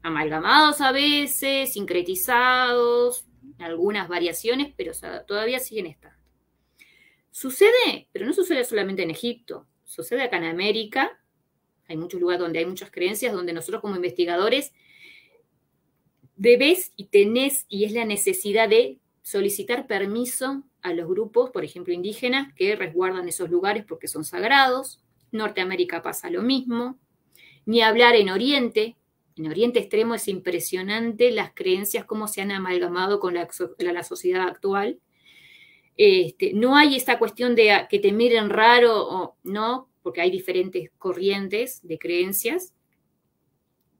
amalgamados a veces, sincretizados, algunas variaciones, pero todavía siguen estando. Sucede, pero no sucede solamente en Egipto, sucede acá en América, hay muchos lugares donde hay muchas creencias, donde nosotros como investigadores debes y tenés, y es la necesidad de solicitar permiso a los grupos, por ejemplo, indígenas, que resguardan esos lugares porque son sagrados. Norteamérica pasa lo mismo. Ni hablar en Oriente. En Oriente Extremo es impresionante las creencias, cómo se han amalgamado con la, sociedad actual. Este, no hay esta cuestión de que te miren raro, o, ¿no? porque hay diferentes corrientes de creencias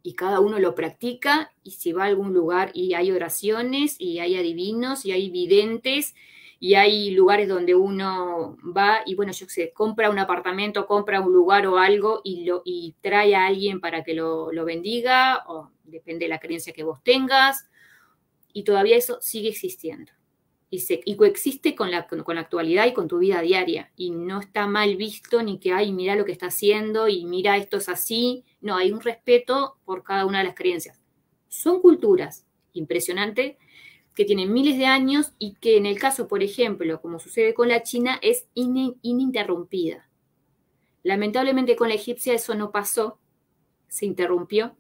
y cada uno lo practica y si va a algún lugar y hay oraciones y hay adivinos y hay videntes y hay lugares donde uno va y bueno, yo sé, compra un apartamento, compra un lugar o algo y, lo, y trae a alguien para que lo, lo bendiga o depende de la creencia que vos tengas y todavía eso sigue existiendo y, coexiste con la, actualidad y con tu vida diaria. Y no está mal visto ni que, ay, mira lo que está haciendo y mira esto es así. No, hay un respeto por cada una de las creencias. Son culturas, impresionante, que tienen miles de años y que en el caso, por ejemplo, como sucede con la China, es ininterrumpida. Lamentablemente con la egipcia eso no pasó, se interrumpió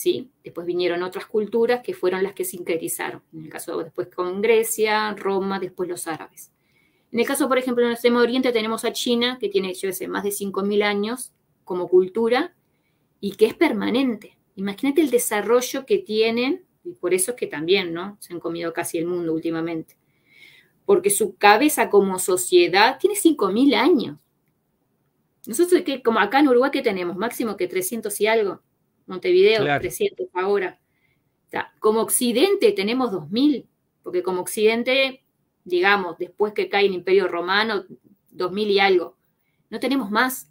¿sí? Después vinieron otras culturas que fueron las que sincretizaron, en el caso después con Grecia, Roma, después los árabes. En el caso, por ejemplo, en el Extremo Oriente tenemos a China, que tiene, yo sé, más de 5.000 años como cultura y que es permanente. Imagínate el desarrollo que tienen, y por eso es que también, ¿no? Se han comido casi el mundo últimamente. Porque su cabeza como sociedad tiene 5.000 años. Nosotros, que, como acá en Uruguay, que tenemos? Máximo que 300 y algo. Montevideo, ahora. como Occidente tenemos 2.000, porque como Occidente, digamos, después que cae el Imperio Romano, 2.000 y algo, no tenemos más.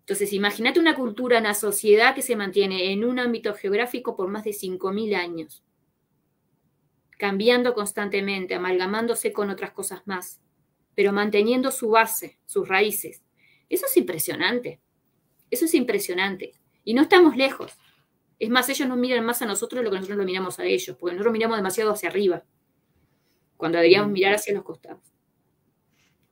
Entonces, imagínate una cultura, una sociedad que se mantiene en un ámbito geográfico por más de 5.000 años, cambiando constantemente, amalgamándose con otras cosas más, pero manteniendo su base, sus raíces. Eso es impresionante. Eso es impresionante. Y no estamos lejos. Es más, ellos nos miran más a nosotros de lo que nosotros lo miramos a ellos, porque nosotros miramos demasiado hacia arriba, cuando deberíamos mm. mirar hacia los costados.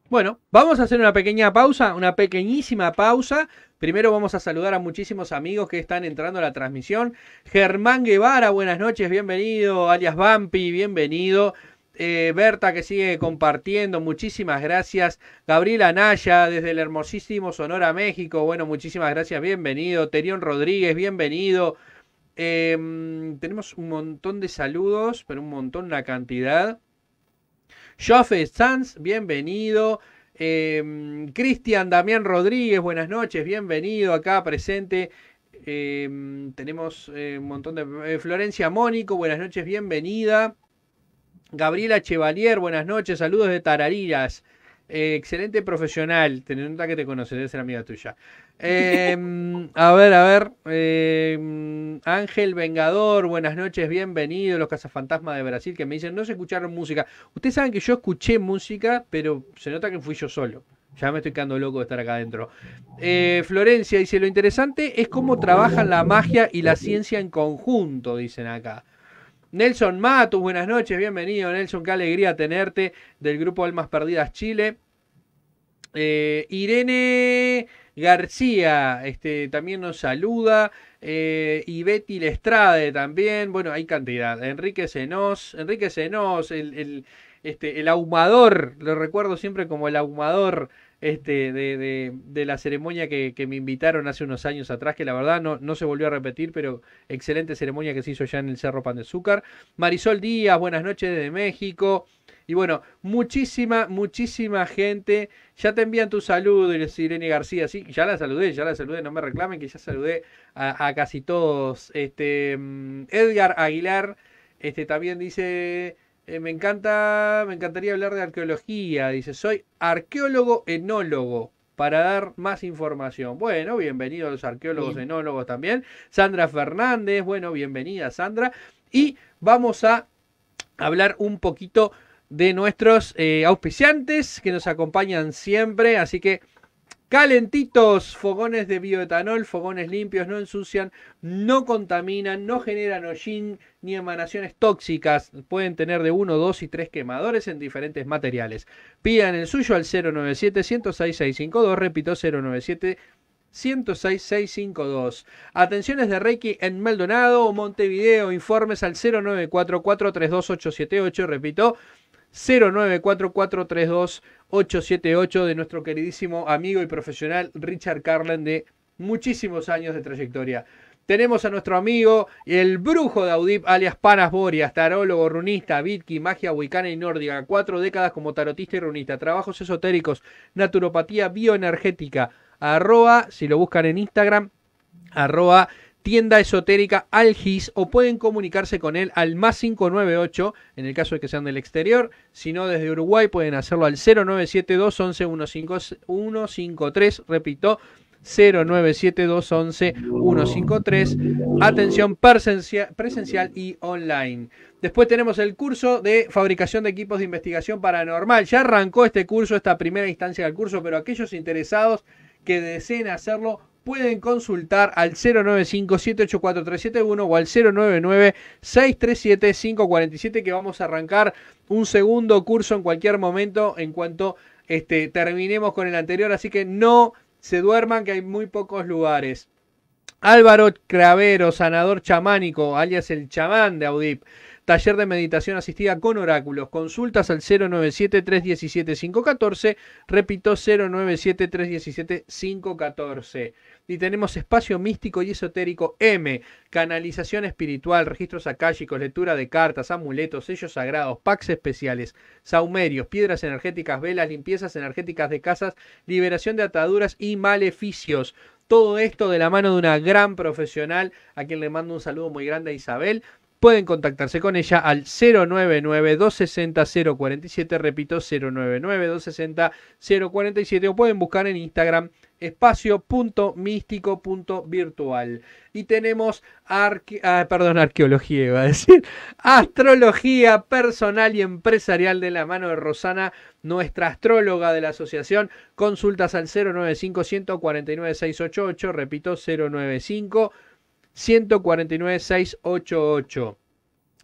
Bueno, vamos a hacer una pequeña pausa, una pequeñísima pausa. Primero vamos a saludar a muchísimos amigos que están entrando a la transmisión. Germán Guevara, buenas noches, bienvenido. Alias Bampi, bienvenido. Eh, Berta que sigue compartiendo, muchísimas gracias. Gabriela Naya desde el hermosísimo Sonora, México, bueno, muchísimas gracias, bienvenido. Terión Rodríguez, bienvenido. Em, tenemos un montón de saludos, pero un montón, una cantidad. Jofe Sanz, bienvenido. Em, Cristian Damián Rodríguez, buenas noches, bienvenido acá presente. Em, tenemos eh, un montón de... Eh, Florencia Mónico, buenas noches, bienvenida. Gabriela Chevalier, buenas noches, saludos de Tararillas. Eh, excelente profesional, en nota que te conoces, debe ser amiga tuya. Em, a ver, a ver. Em, Ángel Vengador, buenas noches, bienvenido. Los Cazafantasmas de Brasil que me dicen, no se escucharon música. Ustedes saben que yo escuché música, pero se nota que fui yo solo. Ya me estoy quedando loco de estar acá adentro. Eh, Florencia dice, lo interesante es cómo trabajan la magia y la ciencia en conjunto, dicen acá. Nelson Matus, buenas noches, bienvenido Nelson, qué alegría tenerte del grupo Almas Perdidas Chile. Eh, Irene García este, también nos saluda. Eh, y Betty Lestrade también. Bueno, hay cantidad. Enrique Senos, Enrique Senos, el, este, el ahumador, lo recuerdo siempre como el ahumador este, de, de, la ceremonia que, me invitaron hace unos años atrás, que la verdad no, no se volvió a repetir, pero excelente ceremonia que se hizo ya en el Cerro Pan de Azúcar. Marisol Díaz, buenas noches desde México. Y bueno, muchísima, muchísima gente. Ya te envían tu saludo, Irene García. Sí, ya la saludé, ya la saludé. No me reclamen que ya saludé a, a casi todos. Este, mm, Edgar Aguilar este, también dice... Eh, me encanta, me encantaría hablar de arqueología. Dice, soy arqueólogo enólogo para dar más información. Bueno, bienvenidos los arqueólogos enólogos también. Sandra Fernández, bueno, bienvenida Sandra. Y vamos a hablar un poquito de nuestros eh, auspiciantes que nos acompañan siempre. Así que calentitos, fogones de bioetanol, fogones limpios, no ensucian, no contaminan, no generan hollín ni emanaciones tóxicas. Pueden tener de 1, 2 y 3 quemadores en diferentes materiales. Pidan el suyo al 097 106652 repito 097 106652 Atenciones de Reiki en Maldonado o Montevideo. Informes al 0944-32878. Repito, 094432878 de nuestro queridísimo amigo y profesional Richard Carlen de muchísimos años de trayectoria. Tenemos a nuestro amigo el brujo de Audip, alias Panas Borias, tarólogo, runista, bitki, magia wicana y nórdica, cuatro décadas como tarotista y runista, trabajos esotéricos, naturopatía bioenergética, arroba, si lo buscan en Instagram, arroba tienda esotérica Algis o pueden comunicarse con él al más 598 en el caso de que sean del exterior, si no desde Uruguay pueden hacerlo al uno 153, repito, 097211153. 153, atención presencial y online. Después tenemos el curso de fabricación de equipos de investigación paranormal. Ya arrancó este curso, esta primera instancia del curso, pero aquellos interesados que deseen hacerlo pueden consultar al 095 784 o al 099-637-547 que vamos a arrancar un segundo curso en cualquier momento en cuanto este, terminemos con el anterior. Así que no se duerman que hay muy pocos lugares. Álvaro Cravero, sanador chamánico, alias el chamán de Audip. Taller de meditación asistida con oráculos. Consultas al 097-317-514. Repito, 097-317-514 y tenemos espacio místico y esotérico M, canalización espiritual, registros akáshicos, lectura de cartas, amuletos, sellos sagrados, packs especiales, saumerios, piedras energéticas, velas, limpiezas energéticas de casas, liberación de ataduras y maleficios. Todo esto de la mano de una gran profesional, a quien le mando un saludo muy grande a Isabel, pueden contactarse con ella al 099-260-047, repito, 099-260-047 o pueden buscar en Instagram espacio.místico.virtual. Y tenemos ah, perdón, arqueología, iba a decir, astrología personal y empresarial de la mano de Rosana, nuestra astróloga de la asociación. Consultas al 095 149 688, repito, 095 149.688.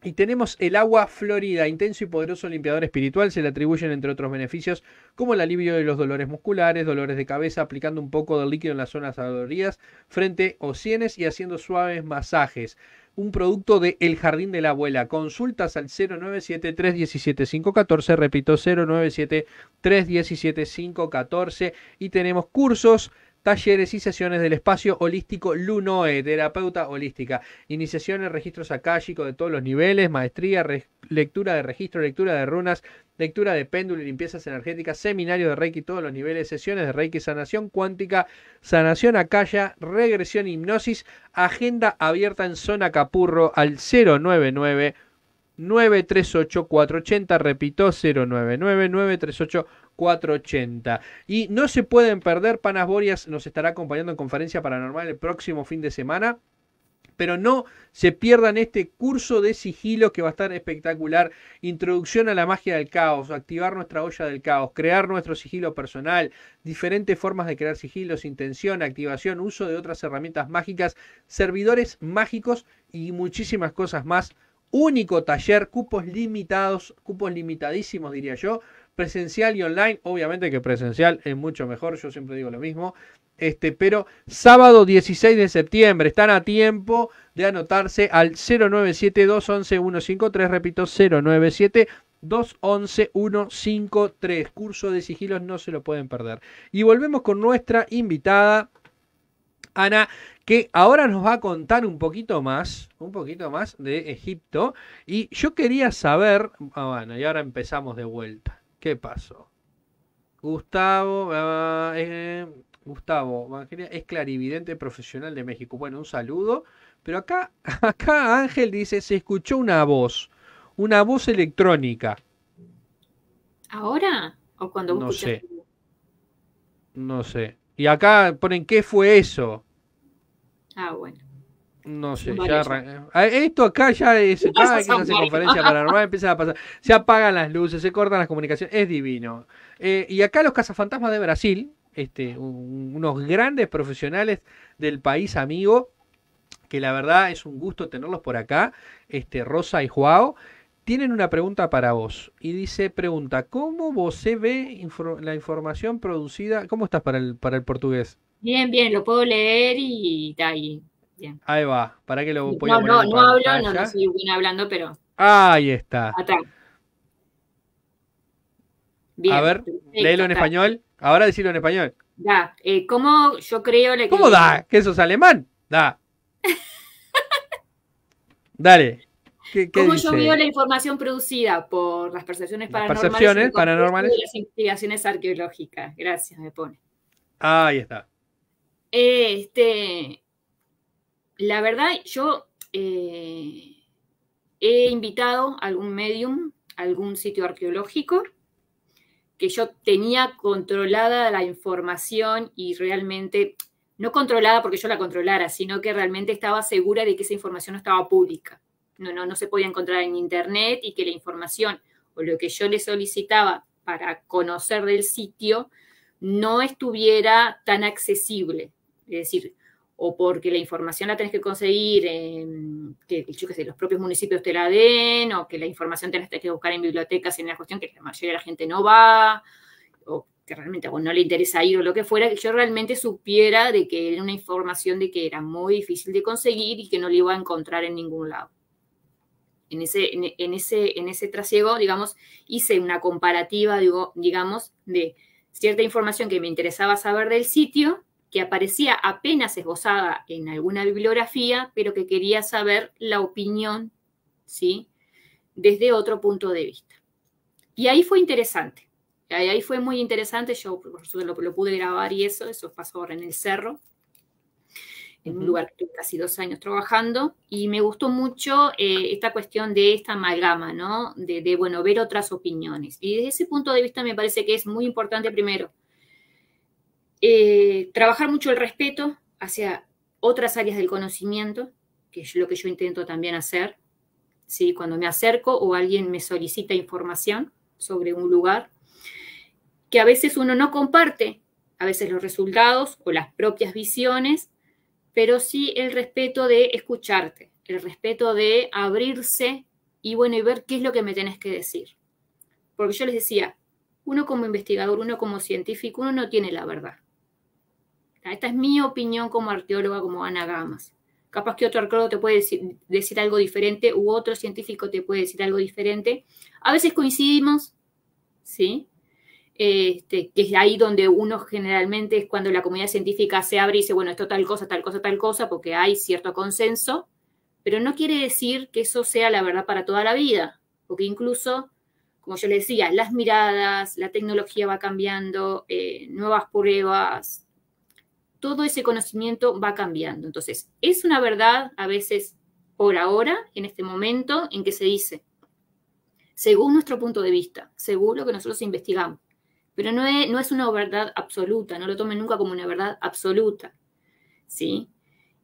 Y tenemos el agua florida, intenso y poderoso limpiador espiritual. Se le atribuyen, entre otros beneficios, como el alivio de los dolores musculares, dolores de cabeza, aplicando un poco de líquido en las zonas doloridas frente o sienes y haciendo suaves masajes. Un producto de El Jardín de la Abuela. Consultas al 514 Repito, 514 Y tenemos cursos talleres y sesiones del espacio holístico Lunoe, terapeuta holística, iniciaciones, registros akashicos de todos los niveles, maestría, lectura de registro, lectura de runas, lectura de péndulo y limpiezas energéticas, seminario de Reiki, todos los niveles, sesiones de Reiki, sanación cuántica, sanación acaya, regresión, hipnosis, agenda abierta en zona Capurro al 099 938 480, repito 099 938 480. 480. Y no se pueden perder, Panas Borias nos estará acompañando en conferencia paranormal el próximo fin de semana pero no se pierdan este curso de sigilo que va a estar espectacular. Introducción a la magia del caos, activar nuestra olla del caos, crear nuestro sigilo personal, diferentes formas de crear sigilos, intención, activación, uso de otras herramientas mágicas, servidores mágicos y muchísimas cosas más. Único taller, cupos limitados, cupos limitadísimos diría yo presencial y online. Obviamente que presencial es mucho mejor, yo siempre digo lo mismo. Este, pero sábado 16 de septiembre están a tiempo de anotarse al 097-211-153, repito, 097. 211-153, curso de sigilos, no se lo pueden perder. Y volvemos con nuestra invitada, Ana, que ahora nos va a contar un poquito más, un poquito más de Egipto. Y yo quería saber, ah, bueno, y ahora empezamos de vuelta. ¿Qué pasó? Gustavo, ah, eh, Gustavo es clarividente profesional de México. Bueno, un saludo. Pero acá, acá Ángel dice, se escuchó una voz, una voz electrónica. ¿Ahora? ¿O cuando No sé. No sé. Y acá ponen, ¿qué fue eso? Ah, bueno. No sé, eh, Esto acá ya es. Cada vez que se hace conferencia paranormal empieza a pasar. Se apagan las luces, se cortan las comunicaciones. Es divino. Eh, y acá los cazafantasmas de Brasil, este, unos grandes profesionales del país amigo, que la verdad es un gusto tenerlos por acá, este, Rosa y Joao, tienen una pregunta para vos. Y dice, pregunta, ¿cómo vos ve la información producida? ¿Cómo estás para el, para el portugués? Bien, bien, lo puedo leer y, ahí Ahí va, para que lo voy no, No, no hablo, no, no soy hablando, pero. Ahí está. a ver, léelo en español. Ahora decirlo en español. Da, eh, ¿cómo yo creo la ¿Cómo da? ¿Que eso es alemán? Da. Dale. ¿Qué, cómo yo veo la información producida por las percepciones paranormales, percepciones paranormales? las investigaciones arqueológicas? Gracias, me pone. Ahí está. Este, la verdad, yo eh, he invitado a algún medium, algún sitio arqueológico, que yo tenía controlada la información y realmente, no controlada porque yo la controlara, sino que realmente estaba segura de que esa información no estaba pública. No, no, no se podía encontrar en internet y que la información o lo que yo le solicitaba para conocer del sitio no estuviera tan accesible. Es decir, o porque la información la tenés que conseguir, en, que yo los propios municipios te la den, o que la información tenés que buscar en bibliotecas y en la cuestión que la mayoría de la gente no va, o que realmente no le interesa ir o lo que fuera, que yo realmente supiera de que era una información de que era muy difícil de conseguir y que no le iba a encontrar en ningún lado. En ese, en, ese, en ese trasiego, digamos, hice una comparativa, digo, digamos, de cierta información que me interesaba saber del sitio que aparecía apenas esbozada en alguna bibliografía, pero que quería saber la opinión, ¿sí? Desde otro punto de vista. Y ahí fue interesante. Ahí fue muy interesante, yo por lo, lo pude grabar y eso, eso pasó ahora en el cerro, en un lugar que casi dos años trabajando, y me gustó mucho eh, esta cuestión de esta amalgama, ¿no? De, de, bueno, ver otras opiniones. Y desde ese punto de vista me parece que es muy importante primero eh, trabajar mucho el respeto hacia otras áreas del conocimiento, que es lo que yo intento también hacer, cuando me acerco o alguien me solicita información sobre un lugar, que a veces uno no comparte, a veces los resultados o las propias visiones, pero sí el respeto de escucharte, el respeto de abrirse y bueno, y ver qué es lo que me tenés que decir. Porque yo les decía, uno como investigador, uno como científico, uno no tiene la verdad. Esta es mi opinión como arqueóloga, como Ana Gamas. Capaz que otro arqueólogo te puede decir, algo diferente u otro científico te puede decir algo diferente. A veces coincidimos, ¿sí? Este, que es ahí donde uno generalmente es cuando la comunidad científica se abre y dice, bueno, esto tal cosa, tal cosa, tal cosa, porque hay cierto consenso, pero no quiere decir que eso sea la verdad para toda la vida, porque incluso, como yo le decía, las miradas, la tecnología va cambiando, eh, nuevas pruebas, todo ese conocimiento va cambiando. Entonces, es una verdad a veces por ahora, en este momento, en que se dice, según nuestro punto de vista, según lo que nosotros investigamos, pero no es, no es una verdad absoluta, no lo tomen nunca como una verdad absoluta, ¿sí?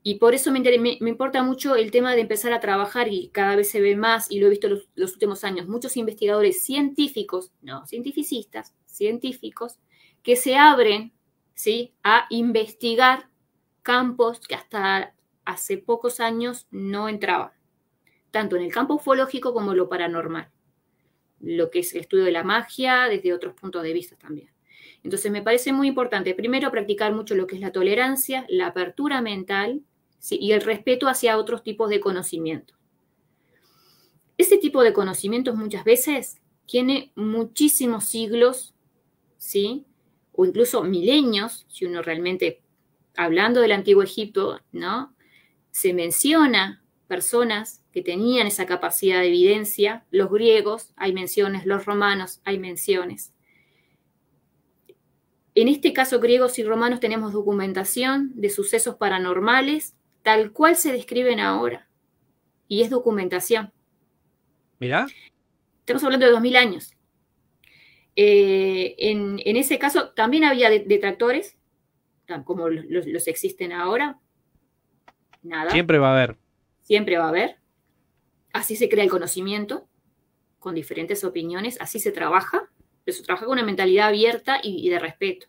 Y por eso me, importa mucho el tema de empezar a trabajar y cada vez se ve más y lo he visto los, los últimos años, muchos investigadores científicos, no cientificistas, científicos, que se abren ¿sí? a investigar campos que hasta hace pocos años no entraban, tanto en el campo ufológico como lo paranormal, lo que es el estudio de la magia desde otros puntos de vista también. Entonces me parece muy importante, primero, practicar mucho lo que es la tolerancia, la apertura mental y el respeto hacia otros tipos de conocimiento. Ese tipo de conocimientos muchas veces tiene muchísimos siglos, ¿sí? o incluso milenios, si uno realmente, hablando del antiguo Egipto, ¿no? Se menciona personas que tenían esa capacidad de evidencia, los griegos, hay menciones, los romanos, hay menciones. En este caso, griegos y romanos tenemos documentación de sucesos paranormales tal cual se describen ahora. Y es documentación. Mirá. Estamos hablando de 2000 años. Eh, en, ese caso también había detractores, como los, existen ahora. Nada. Siempre va a haber. Siempre va a haber. Así se crea el conocimiento, con diferentes opiniones, así se trabaja, pero se trabaja con una mentalidad abierta y de respeto.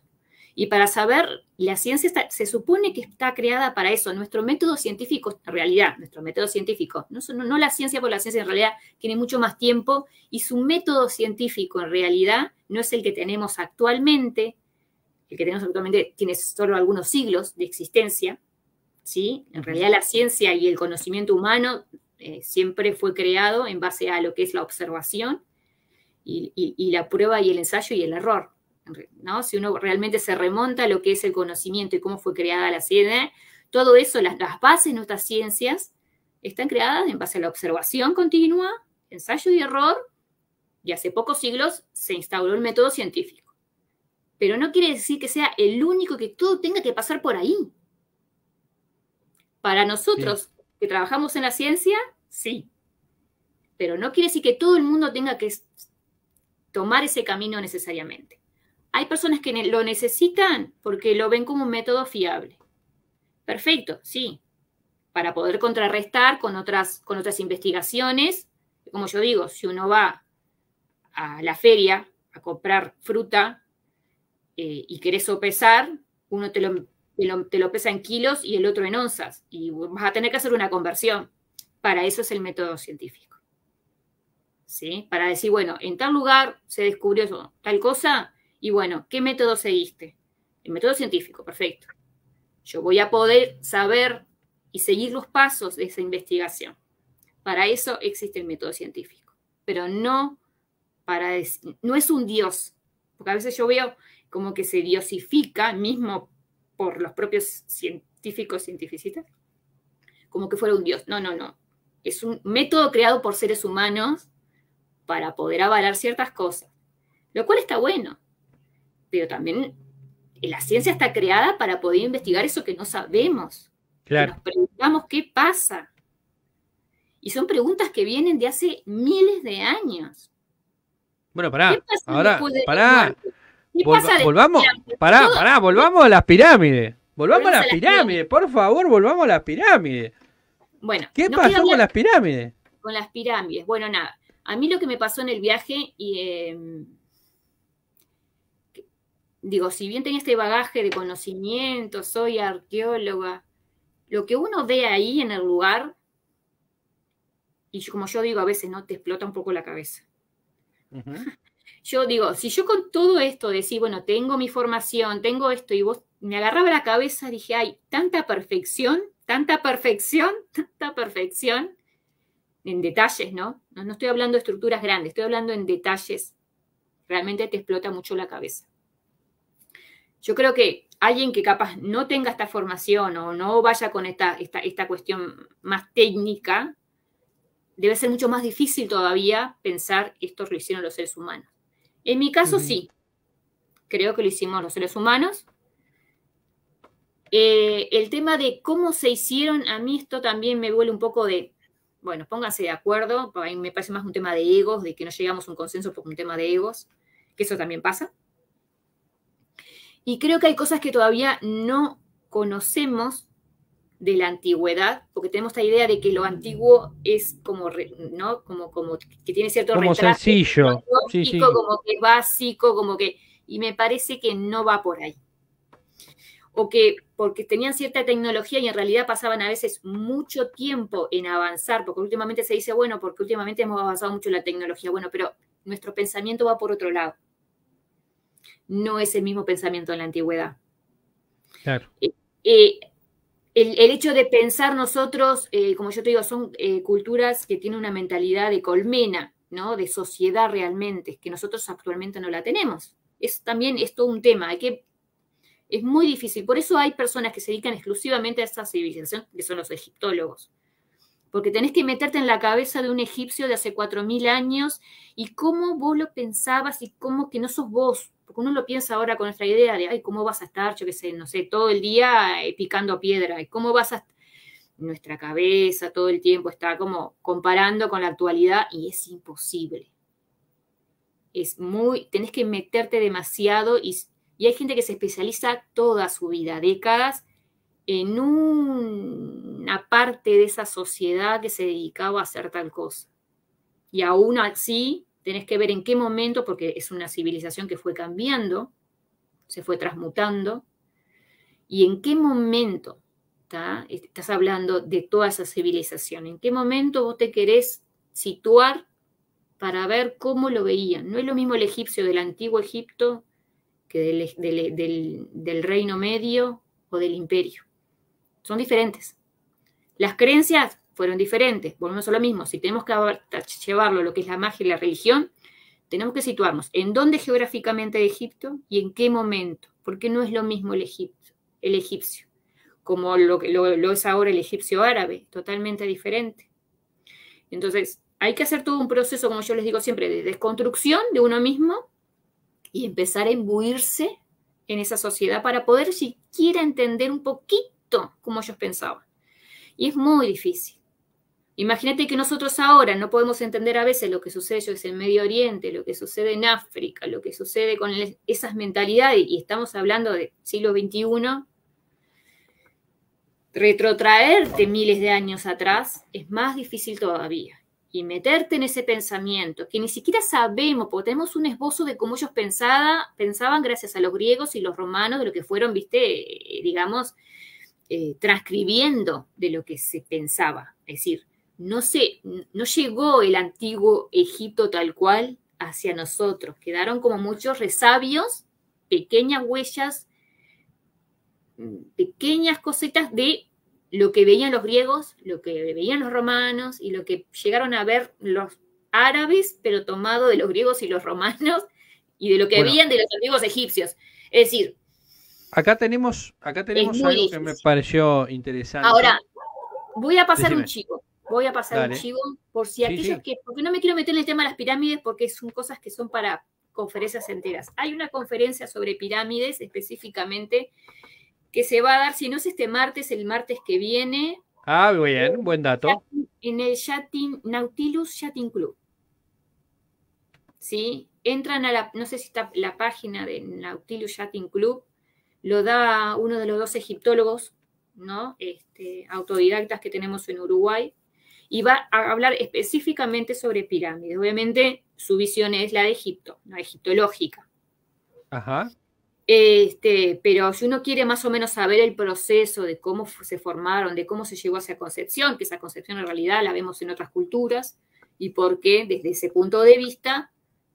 Y para saber, la ciencia se supone que está creada para eso. Nuestro método científico, en realidad, nuestro método científico, no, la ciencia, por la ciencia en realidad tiene mucho más tiempo y su método científico en realidad no es el que tenemos actualmente. El que tenemos actualmente tiene solo algunos siglos de existencia. ¿sí? En realidad la ciencia y el conocimiento humano eh, siempre fue creado en base a lo que es la observación y la prueba y el ensayo y el error. Si uno realmente se remonta a lo que es el conocimiento y cómo fue creada la ciencia, todo eso, las, bases de nuestras ciencias están creadas en base a la observación continua, ensayo y error, y hace pocos siglos se instauró el método científico. Pero no quiere decir que sea el único que todo tenga que pasar por ahí. Para nosotros que trabajamos en la ciencia, sí. Pero no quiere decir que todo el mundo tenga que tomar ese camino necesariamente. Hay personas que lo necesitan porque lo ven como un método fiable. Perfecto, sí. Para poder contrarrestar con otras, con otras investigaciones, como yo digo, si uno va a la feria a comprar fruta eh, y querés sopesar, uno te lo, te, lo, pesa en kilos y el otro en onzas. Y vas a tener que hacer una conversión. Para eso es el método científico. ¿Sí? Para decir, bueno, en tal lugar se descubrió tal cosa, y bueno, ¿qué método seguiste? El método científico, perfecto. Yo voy a poder saber y seguir los pasos de esa investigación. Para eso existe el método científico, pero no para no es un dios, porque a veces yo veo como que se diosifica mismo por los propios científicos, como que fuera un dios. No, no, no. Es un método creado por seres humanos para poder avalar ciertas cosas, lo cual está bueno, pero también eh, la ciencia está creada para poder investigar eso que no sabemos. Claro. nos preguntamos qué pasa. Y son preguntas que vienen de hace miles de años. Bueno, pará. ahora, pará. volvamos, pará, pará, volvamos a las pirámides. Volvamos, a, las pirámides, por favor, volvamos a las pirámides. Bueno, ¿qué pasó con las pirámides? Con las pirámides. Bueno, nada. A mí lo que me pasó en el viaje y. Em, digo, si bien tenía este bagaje de conocimiento, soy arqueóloga, lo que uno ve ahí en el lugar, y como yo digo, a veces no te explota un poco la cabeza. Yo digo, si yo con todo esto decís, bueno, tengo mi formación, tengo esto, y vos me agarraba la cabeza, dije, ay, tanta perfección, tanta perfección, tanta perfección, en detalles, ¿no? No, no estoy hablando de estructuras grandes, estoy hablando en detalles. Realmente te explota mucho la cabeza. Yo creo que alguien que capaz no tenga esta formación o no vaya con esta, cuestión más técnica, debe ser mucho más difícil todavía pensar esto lo hicieron los seres humanos. En mi caso sí, creo que lo hicimos los seres humanos. Eh, el tema de cómo se hicieron, a mí esto también me duele un poco de, bueno, pónganse de acuerdo, a mí me parece más un tema de egos, de que no llegamos a un consenso por un tema de egos, que eso también pasa. Y creo que hay cosas que todavía no conocemos de la antigüedad, porque tenemos esta idea de que lo antiguo es como, ¿no? Como, como que tiene cierto como retraso, sencillo, como, como que básico, como que y me parece que no va por ahí. O que porque tenían cierta tecnología y en realidad pasaban a veces mucho tiempo en avanzar, porque últimamente se dice, bueno, porque últimamente hemos avanzado mucho en la tecnología, bueno, pero nuestro pensamiento va por otro lado no es el mismo pensamiento en la antigüedad. Claro. Eh, eh, el, hecho de pensar nosotros, eh, como yo te digo, son culturas que tienen una mentalidad de colmena, ¿no? De sociedad realmente, que nosotros actualmente no la tenemos. Es también es todo un tema, que es muy difícil. Por eso hay personas que se dedican exclusivamente a esta civilización, que son los egiptólogos, porque tenés que meterte en la cabeza de un egipcio de hace 4.000 años y cómo vos lo pensabas y cómo que no sos vos, porque uno lo piensa ahora con nuestra idea de, ay, ¿cómo vas a estar, yo qué sé, no sé, todo el día eh, picando piedra? ¿Y cómo vas a...? Nuestra cabeza todo el tiempo está como comparando con la actualidad y es imposible. Es muy, tenés que meterte demasiado y, y hay gente que se especializa toda su vida, décadas, en una parte de esa sociedad que se dedicaba a hacer tal cosa. Y aún así, tenés que ver en qué momento, porque es una civilización que fue cambiando, se fue transmutando, y en qué momento estás hablando de toda esa civilización, en qué momento vos te querés situar para ver cómo lo veían. No es lo mismo el egipcio del antiguo Egipto que del Reino Medio o del imperio son diferentes. Las creencias fueron diferentes, volvemos a lo mismo, si tenemos que llevarlo a lo que es la magia y la religión, tenemos que situarnos en dónde geográficamente de Egipto y en qué momento, porque no es lo mismo el, Egipto, el egipcio, como lo, lo es ahora el egipcio árabe, totalmente diferente. Entonces, hay que hacer todo un proceso, como yo les digo siempre, de desconstrucción de uno mismo y empezar a imbuirse en esa sociedad para poder siquiera entender un poquito como ellos pensaban. Y es muy difícil. Imagínate que nosotros ahora no podemos entender a veces lo que sucede en el Medio Oriente, lo que sucede en África, lo que sucede con esas mentalidades, y estamos hablando del siglo XXI, retrotraerte miles de años atrás es más difícil todavía. Y meterte en ese pensamiento, que ni siquiera sabemos, porque tenemos un esbozo de cómo ellos pensaban gracias a los griegos y los romanos, de lo que fueron, viste, eh, digamos, eh, transcribiendo de lo que se pensaba. Es decir, no, se, no llegó el antiguo Egipto tal cual hacia nosotros. Quedaron como muchos resabios, pequeñas huellas, pequeñas cositas de lo que veían los griegos, lo que veían los romanos y lo que llegaron a ver los árabes, pero tomado de los griegos y los romanos y de lo que veían de los antiguos egipcios. Es decir, Acá tenemos, acá tenemos algo que me pareció interesante. Ahora, voy a pasar un chivo. Voy a pasar un chivo por si aquellos que. Porque no me quiero meter en el tema de las pirámides porque son cosas que son para conferencias enteras. Hay una conferencia sobre pirámides específicamente que se va a dar, si no es este martes, el martes que viene. Ah, bien, buen dato. En el Nautilus Yatin Club. ¿Sí? Entran a la, no sé si está la página de Nautilus Yatin Club, lo da uno de los dos egiptólogos, ¿no? Este, autodidactas que tenemos en Uruguay, y va a hablar específicamente sobre pirámides. Obviamente su visión es la de Egipto, la egiptológica. Ajá. Este, pero si uno quiere más o menos saber el proceso de cómo se formaron, de cómo se llegó a esa concepción, que esa concepción en realidad la vemos en otras culturas, y por qué desde ese punto de vista,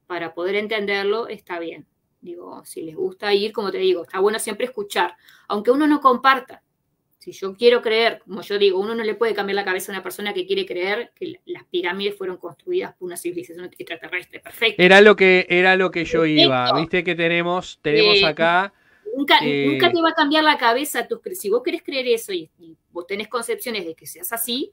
para poder entenderlo, está bien. Digo, si les gusta ir, como te digo, está bueno siempre escuchar, aunque uno no comparta. Si yo quiero creer, como yo digo, uno no le puede cambiar la cabeza a una persona que quiere creer que las pirámides fueron construidas por una civilización extraterrestre. Perfecto. Era lo que, era lo que yo iba. Viste que tenemos, tenemos eh, acá. Eh, nunca, te va a cambiar la cabeza. Tus, si vos querés creer eso y, vos tenés concepciones de que seas así,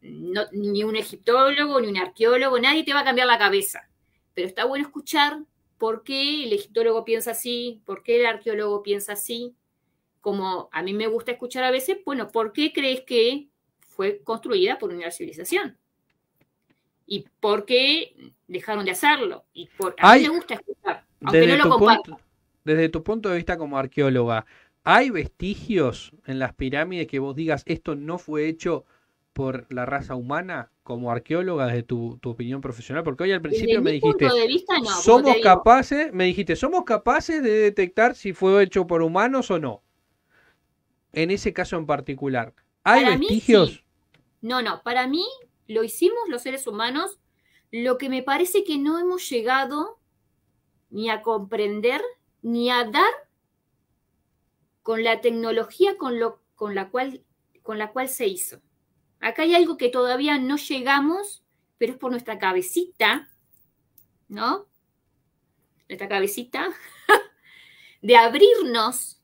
no, ni un egiptólogo, ni un arqueólogo, nadie te va a cambiar la cabeza. Pero está bueno escuchar, por qué el egiptólogo piensa así, por qué el arqueólogo piensa así, como a mí me gusta escuchar a veces, bueno, ¿por qué crees que fue construida por una civilización? ¿Y por qué dejaron de hacerlo? Y por, a mí me gusta escuchar, aunque no lo comparto. desde tu punto de vista como arqueóloga, ¿hay vestigios en las pirámides que vos digas esto no fue hecho por la raza humana? como arqueóloga desde tu, opinión profesional? Porque hoy al principio me dijiste, somos capaces, me dijiste, somos capaces de detectar si fue hecho por humanos o no. En ese caso en particular, ¿hay vestigios? No, no, para mí lo hicimos los seres humanos. Lo que me parece que no hemos llegado ni a comprender ni a dar con la tecnología con, lo, con, la, cual, con la cual se hizo. Acá hay algo que todavía no llegamos, pero es por nuestra cabecita, ¿no? Nuestra cabecita, de abrirnos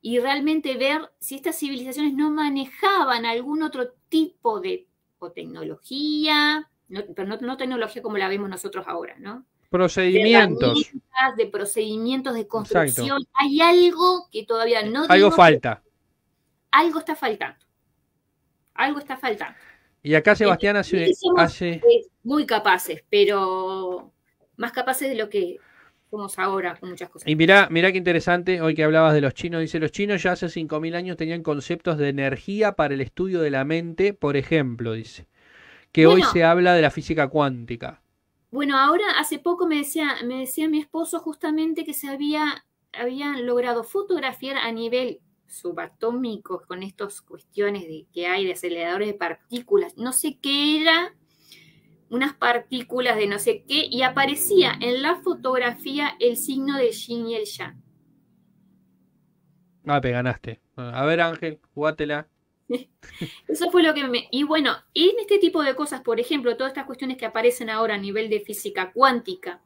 y realmente ver si estas civilizaciones no manejaban algún otro tipo de tecnología, pero no, tecnología como la vemos nosotros ahora, ¿no? Procedimientos. De, procedimientos de construcción. Hay algo que todavía no... Algo falta. Algo está faltando algo está faltando. Y acá este, Sebastián hace, eh, Muy capaces, pero más capaces de lo que somos ahora con muchas cosas. Y mirá, mira qué interesante, hoy que hablabas de los chinos, dice, los chinos ya hace 5.000 años tenían conceptos de energía para el estudio de la mente, por ejemplo, dice, que hoy se habla de la física cuántica. Bueno, ahora hace poco me decía, me decía mi esposo justamente que se había, habían logrado fotografiar a nivel subatómicos, con estas cuestiones de, que hay de aceleradores de partículas, no sé qué era, unas partículas de no sé qué, y aparecía en la fotografía el signo de Yin y el Yang. Ah, te ganaste. A ver, Ángel, jugátela. Eso fue lo que me. Y bueno, en este tipo de cosas, por ejemplo, todas estas cuestiones que aparecen ahora a nivel de física cuántica,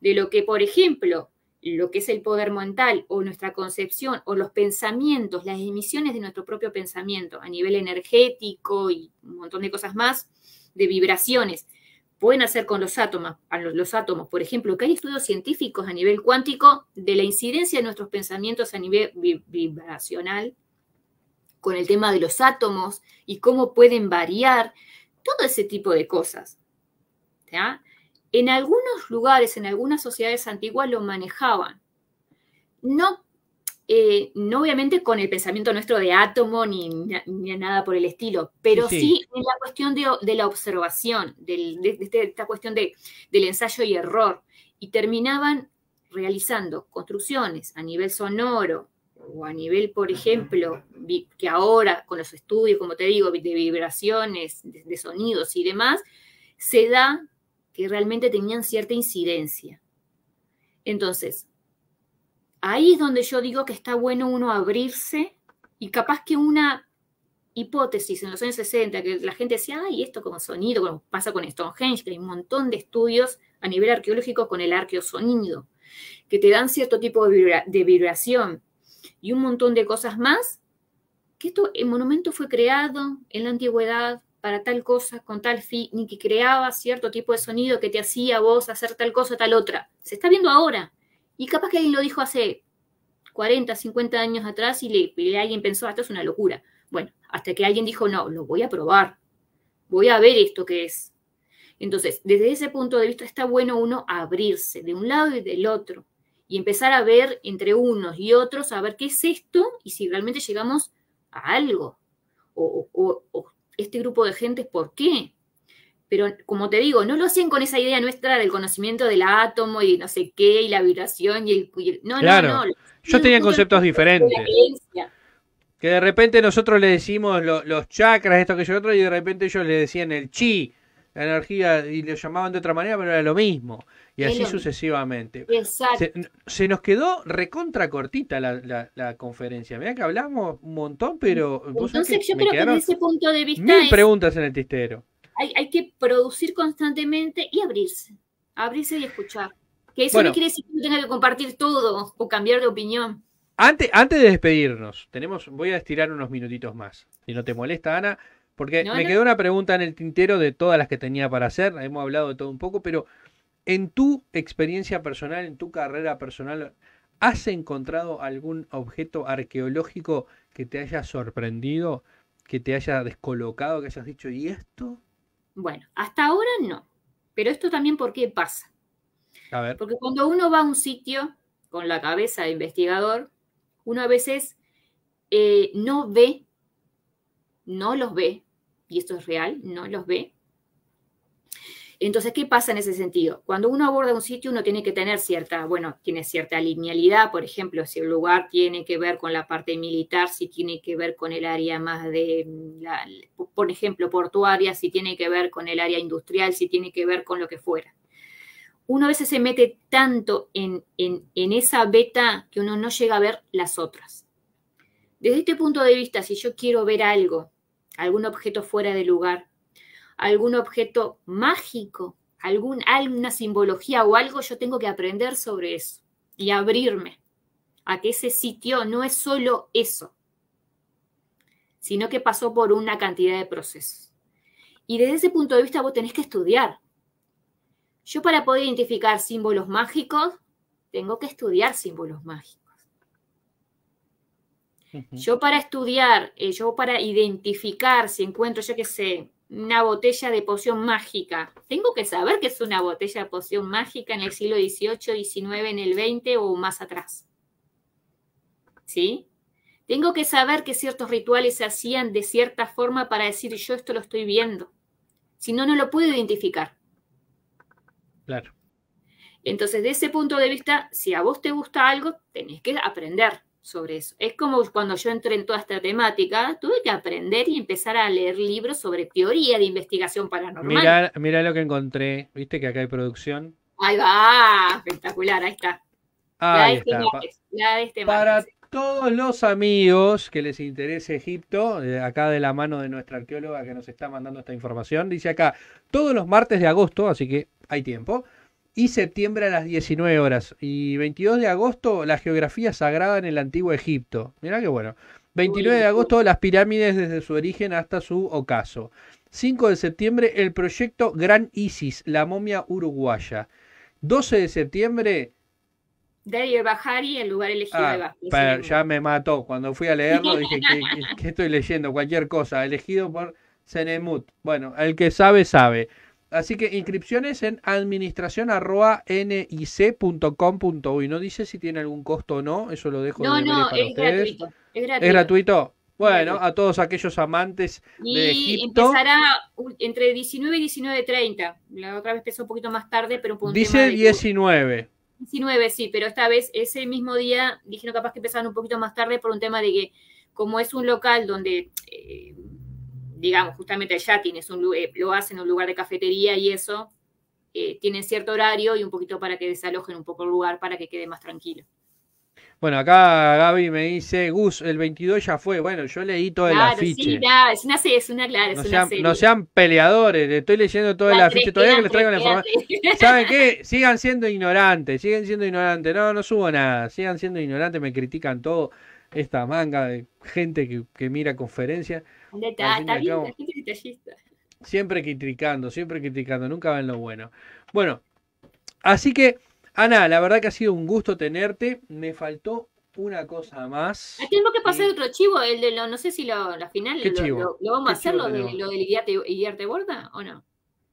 de lo que, por ejemplo, lo que es el poder mental o nuestra concepción o los pensamientos, las emisiones de nuestro propio pensamiento a nivel energético y un montón de cosas más, de vibraciones, pueden hacer con los átomos, a los, átomos, por ejemplo, que hay estudios científicos a nivel cuántico de la incidencia de nuestros pensamientos a nivel vibracional con el tema de los átomos y cómo pueden variar, todo ese tipo de cosas. ¿ya? En algunos lugares, en algunas sociedades antiguas lo manejaban. No, eh, no obviamente con el pensamiento nuestro de átomo ni, nada por el estilo, pero sí, en la cuestión de, la observación, de, este, esta cuestión del ensayo y error. Y terminaban realizando construcciones a nivel sonoro, o a nivel, por ejemplo, que ahora con los estudios, como te digo, de vibraciones, de, sonidos y demás, se da que realmente tenían cierta incidencia. Entonces, ahí es donde yo digo que está bueno uno abrirse y capaz que una hipótesis en los años 60, que la gente decía, ay, esto como sonido, como pasa con Stonehenge, que hay un montón de estudios a nivel arqueológico con el arqueosonido, que te dan cierto tipo de, de vibración y un montón de cosas más, que esto, el monumento fue creado en la antigüedad, para tal cosa, con tal fin, ni que creaba cierto tipo de sonido que te hacía vos hacer tal cosa, tal otra. Se está viendo ahora. Y capaz que alguien lo dijo hace 40, 50 años atrás y, le, y alguien pensó, ah, esto es una locura. Bueno, hasta que alguien dijo, no, lo voy a probar. Voy a ver esto que es. Entonces, desde ese punto de vista está bueno uno abrirse de un lado y del otro y empezar a ver entre unos y otros, a ver qué es esto y si realmente llegamos a algo o, o este grupo de gente por qué. Pero como te digo, no lo hacían con esa idea nuestra del conocimiento del átomo y no sé qué, y la vibración y el... no, no, no, Yo tenía conceptos diferentes. Que de repente nosotros le decimos los chakras, esto que yo otro, y de repente ellos le decían el chi, la energía, y lo llamaban de otra manera, pero era lo mismo. Y así sucesivamente. Exacto. Se, nos quedó recontra cortita la, conferencia. Mirá que hablamos un montón, pero. Entonces, yo creo que desde ese punto de vista. Mil preguntas en el tintero Hay, que producir constantemente y abrirse. Abrirse y escuchar. Que eso no quiere decir que tenga que compartir todo o cambiar de opinión. Antes, antes de despedirnos, tenemos, voy a estirar unos minutitos más. Si no te molesta, Ana, porque me quedó una pregunta en el tintero de todas las que tenía para hacer. Hemos hablado de todo un poco, pero en tu experiencia personal, en tu carrera personal, ¿has encontrado algún objeto arqueológico que te haya sorprendido, que te haya descolocado, que hayas dicho, ¿y esto? Bueno, hasta ahora no. Pero esto también por qué pasa. Porque cuando uno va a un sitio con la cabeza de investigador, uno a veces eh, no ve, no los ve, y esto es real, no los ve, entonces, ¿qué pasa en ese sentido? Cuando uno aborda un sitio, uno tiene que tener cierta, bueno, tiene cierta linealidad, por ejemplo, si el lugar tiene que ver con la parte militar, si tiene que ver con el área más de, mm, por ejemplo, portuaria, si tiene que ver con el área industrial, si tiene que ver con lo que fuera. Uno a veces se mete tanto en, en, en esa beta que uno no llega a ver las otras. Desde este punto de vista, si yo quiero ver algo, algún objeto fuera de lugar, algún objeto mágico, algún, alguna simbología o algo, yo tengo que aprender sobre eso y abrirme a que ese sitio no es solo eso, sino que pasó por una cantidad de procesos. Y desde ese punto de vista vos tenés que estudiar. Yo para poder identificar símbolos mágicos, tengo que estudiar símbolos mágicos. Yo para estudiar, eh, yo para identificar si encuentro, yo qué sé, una botella de poción mágica. Tengo que saber que es una botella de poción mágica en el siglo XVIII, XIX, en el XX o más atrás. ¿Sí? Tengo que saber que ciertos rituales se hacían de cierta forma para decir yo esto lo estoy viendo. Si no, no lo puedo identificar. Claro. Entonces, de ese punto de vista, si a vos te gusta algo, tenés que aprender sobre eso. Es como cuando yo entré en toda esta temática, tuve que aprender y empezar a leer libros sobre teoría de investigación paranormal. mira lo que encontré, viste que acá hay producción. Ahí va, espectacular, ahí está. Ahí está. Este este para todos los amigos que les interese Egipto, eh, acá de la mano de nuestra arqueóloga que nos está mandando esta información, dice acá, todos los martes de agosto, así que hay tiempo, y septiembre a las 19 horas. Y 22 de agosto, la geografía sagrada en el antiguo Egipto. Mirá qué bueno. 29 de agosto, las pirámides desde su origen hasta su ocaso. 5 de septiembre, el proyecto Gran Isis, la momia uruguaya. 12 de septiembre, Dario Bajari, el lugar elegido ah, de Pero ya me mató. Cuando fui a leerlo dije, que estoy leyendo? Cualquier cosa. Elegido por Senemut. Bueno, el que sabe, sabe. Así que inscripciones en administración nic.com.uy. No dice si tiene algún costo o no, eso lo dejo no, no, es Gratuito, es gratuito. Bueno, a todos aquellos amantes y de Egipto. empezará entre 19 y 19.30. La otra vez empezó un poquito más tarde, pero un Dice 19. 19, sí, pero esta vez, ese mismo día, dijeron capaz que empezaron un poquito más tarde por un tema de que, como es un local donde... Eh, digamos, justamente allá un, eh, lo hacen en un lugar de cafetería y eso, eh, tienen cierto horario y un poquito para que desalojen un poco el lugar para que quede más tranquilo. Bueno, acá Gaby me dice, Gus, el 22 ya fue. Bueno, yo leí todo el afiche. Sí, es una, es una, no, sean, peleadores, estoy leyendo todo el afiche, todavía que les traigo la información. ¿Saben qué? Sigan siendo ignorantes, Sigan siendo ignorantes. No, no subo nada, sigan siendo ignorantes, me critican todo esta manga de gente que, mira conferencias. Siempre criticando, siempre criticando, nunca ven lo bueno. Bueno, así que, Ana, la verdad que ha sido un gusto tenerte. Me faltó una cosa más. Ah, tenemos que pasar otro chivo, el de lo, no sé si lo, la final lo, vamos a hacer, lo, de, lo del Idiarte Borda o no.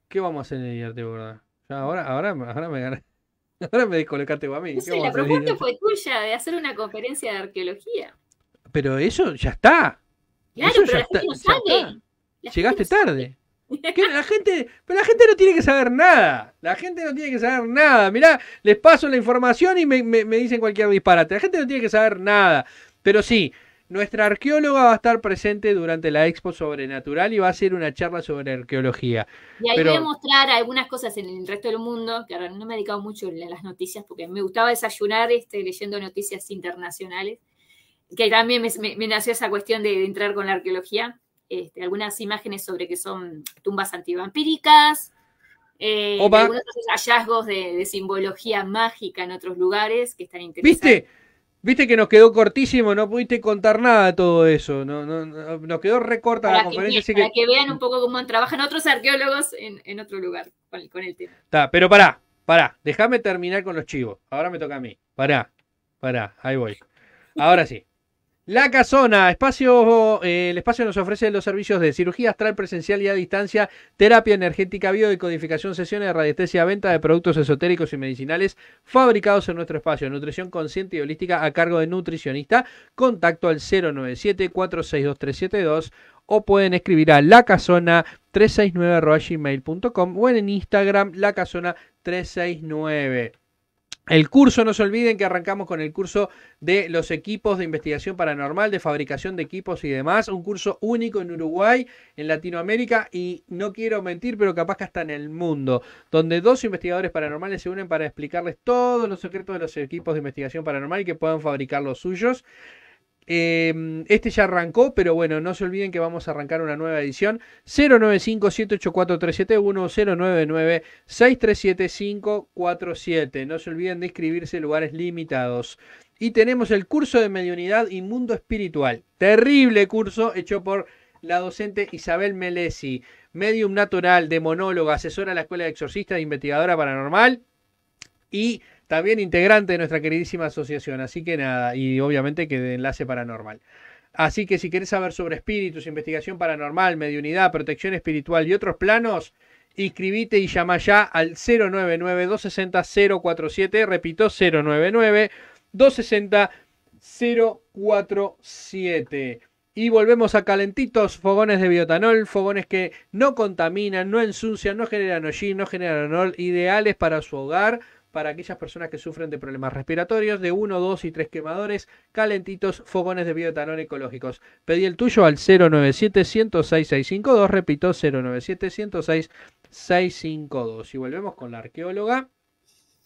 ¿Qué vamos a hacer en el Idiarte Borda? ahora, ahora, ahora me gané. Ahora me descolocaste a mí. la propuesta fue tuya de hacer una conferencia de arqueología. Pero eso ya está. Claro, pero la gente no sabe. Llegaste tarde. La gente, pero la gente no tiene que saber nada. La gente no tiene que saber nada. Mirá, les paso la información y me dicen cualquier disparate. La gente no tiene que saber nada. Pero sí, nuestra arqueóloga va a estar presente durante la Expo Sobrenatural y va a hacer una charla sobre arqueología. Y ahí voy a mostrar algunas cosas en el resto del mundo, que ahora no me he dedicado mucho a las noticias porque me gustaba desayunar este, leyendo noticias internacionales, que también me, nació esa cuestión de, entrar con la arqueología. Este, algunas imágenes sobre que son tumbas antivampíricas, eh, algunos hallazgos de, de, simbología mágica en otros lugares que están interesantes. ¿Viste? Viste que nos quedó cortísimo, no pudiste contar nada de todo eso. No, nos quedó recorta la conferencia. para que... vean un poco cómo trabajan otros arqueólogos en, otro lugar con el, con tema. está pero pará, pará. Déjame terminar con los chivos. Ahora me toca a mí. Pará, pará. Ahí voy. Ahora sí. La Casona, espacio, eh, el espacio nos ofrece los servicios de cirugía astral presencial y a distancia, terapia energética, biodecodificación, sesiones de radiestesia, venta de productos esotéricos y medicinales fabricados en nuestro espacio, nutrición consciente y holística a cargo de nutricionista, contacto al 097-462372 o pueden escribir a lacasona369.gmail.com o en Instagram lacasona369. El curso, no se olviden que arrancamos con el curso de los equipos de investigación paranormal, de fabricación de equipos y demás. Un curso único en Uruguay, en Latinoamérica y no quiero mentir, pero capaz que hasta en el mundo, donde dos investigadores paranormales se unen para explicarles todos los secretos de los equipos de investigación paranormal y que puedan fabricar los suyos. Em, este ya arrancó, pero bueno, no se olviden que vamos a arrancar una nueva edición. 095-784-371, 099-637-547. No se olviden de inscribirse, lugares limitados. Y tenemos el curso de mediunidad y mundo espiritual. Terrible curso hecho por la docente Isabel Melesi, medium natural, demonóloga, asesora de la Escuela de Exorcistas e Investigadora Paranormal. Y también integrante de nuestra queridísima asociación. Así que nada, y obviamente que de enlace paranormal. Así que si querés saber sobre espíritus, investigación paranormal, mediunidad, protección espiritual y otros planos, inscribite y llama ya al 099-260-047. Repito, 099-260-047. Y volvemos a calentitos fogones de biotanol, fogones que no contaminan, no ensucian, no generan hollín, no generan olor, ideales para su hogar para aquellas personas que sufren de problemas respiratorios de 1, 2 y 3 quemadores, calentitos, fogones de bioetanol ecológicos. Pedí el tuyo al 097 106 652, repito 097 106 652. Y volvemos con la arqueóloga.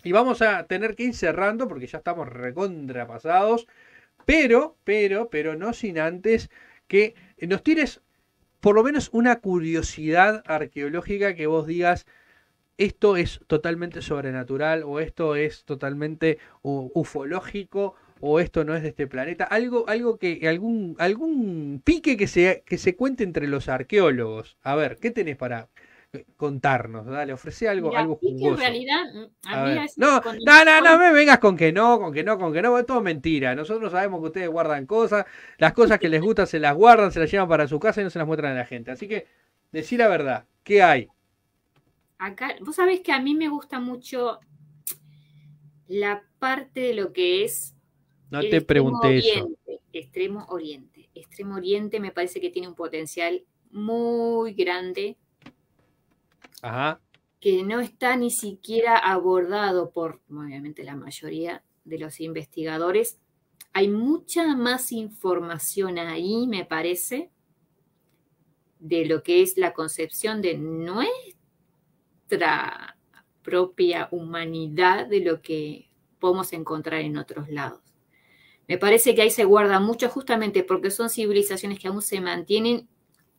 Y vamos a tener que ir cerrando porque ya estamos recontrapasados. Pero, pero, pero no sin antes que nos tires por lo menos una curiosidad arqueológica que vos digas, esto es totalmente sobrenatural o esto es totalmente ufológico o esto no es de este planeta, algo, algo que, algún, algún pique que se, que se cuente entre los arqueólogos. A ver, ¿qué tenés para eh, contarnos? Dale, ofrece algo, algo jugoso. Mm, no, no, no, no, me vengas con que no, con que no, con que no, es todo mentira. Nosotros sabemos que ustedes guardan cosas, las cosas que les gustan se las guardan, se las llevan para su casa y no se las muestran a la gente. Así que, decir la verdad, ¿qué hay? acá, vos sabés que a mí me gusta mucho la parte de lo que es. No te pregunté extremo oriente, Extremo Oriente. Extremo Oriente me parece que tiene un potencial muy grande. Ajá. Que no está ni siquiera abordado por, obviamente, la mayoría de los investigadores. Hay mucha más información ahí, me parece, de lo que es la concepción de nuestra propia humanidad de lo que podemos encontrar en otros lados. Me parece que ahí se guarda mucho justamente porque son civilizaciones que aún se mantienen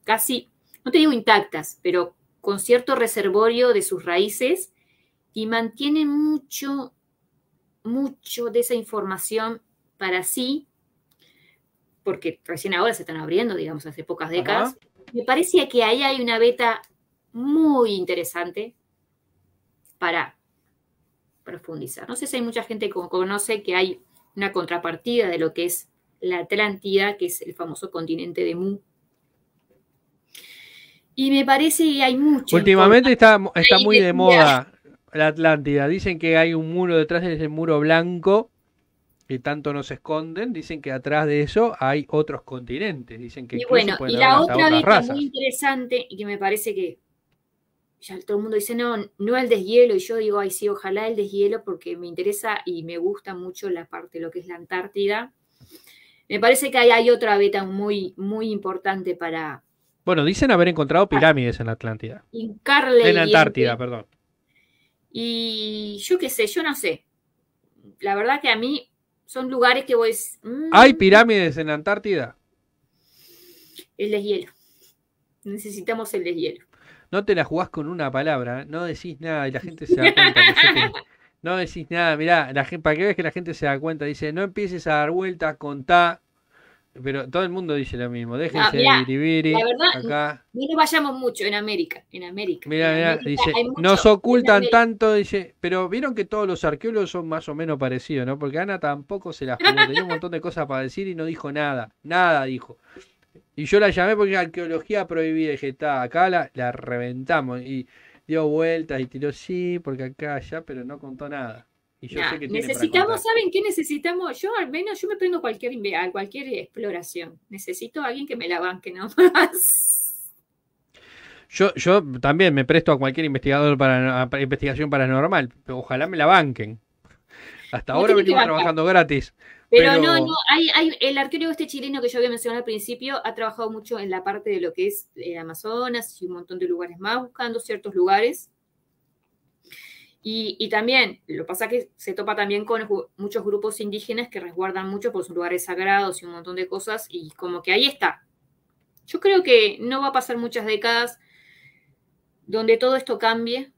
casi, no te digo intactas, pero con cierto reservorio de sus raíces y mantienen mucho, mucho de esa información para sí, porque recién ahora se están abriendo, digamos, hace pocas décadas. Me parece que ahí hay una beta muy interesante para profundizar. No sé si hay mucha gente que conoce que hay una contrapartida de lo que es la Atlántida, que es el famoso continente de Mu. Y me parece que hay mucho. Últimamente está, está muy de, moda la Atlántida. Dicen que hay un muro detrás de ese muro blanco que tanto nos esconden. Dicen que atrás de eso hay otros continentes. Dicen que y bueno, y la otra es muy interesante y que me parece que ya todo el mundo dice, no, no el deshielo, y yo digo, ay, sí, ojalá el deshielo, porque me interesa y me gusta mucho la parte, lo que es la Antártida. Me parece que ahí hay otra beta muy, muy importante para... Bueno, dicen haber encontrado ah. pirámides en la Atlántida. En, la Antártida, perdón. Y yo qué sé, yo no sé. La verdad que a mí son lugares que voy... Mm, ¿Hay pirámides en la Antártida? El deshielo. Necesitamos el deshielo no te la jugás con una palabra, ¿eh? no decís nada y la gente se da cuenta. no decís nada, mirá, la gente, para que veas que la gente se da cuenta, dice, no empieces a dar vueltas, contá. Pero todo el mundo dice lo mismo, ah, déjense de biribiri, acá. no nos vayamos mucho en América, en América. Mirá, mirá, dice, nos ocultan tanto, dice, pero vieron que todos los arqueólogos son más o menos parecidos, ¿no? Porque Ana tampoco se las jugó, tenía un montón de cosas para decir y no dijo nada, nada dijo. Y yo la llamé porque arqueología prohibida. Y dije, está, acá la, reventamos. Y dio vueltas y tiró sí, porque acá, allá, pero no contó nada. Y yo sé que necesitamos, ¿saben qué necesitamos? Yo al menos, yo me prendo cualquier, a cualquier exploración. Necesito a alguien que me la banque, nomás. Yo, yo también me presto a cualquier investigador para, investigación paranormal. Ojalá me la banquen. Hasta ahora ahora venimos trabajando gratis. Pero, no, no, hay, el arqueólogo este chileno que yo había mencionado al principio ha trabajado mucho en la parte de lo que es eh, Amazonas y un montón de lugares más, buscando ciertos lugares. Y, también, lo pasa que se topa también con muchos grupos indígenas que resguardan mucho por sus lugares sagrados y un montón de cosas, y como que ahí está. Yo creo que no va a pasar muchas décadas donde todo esto cambie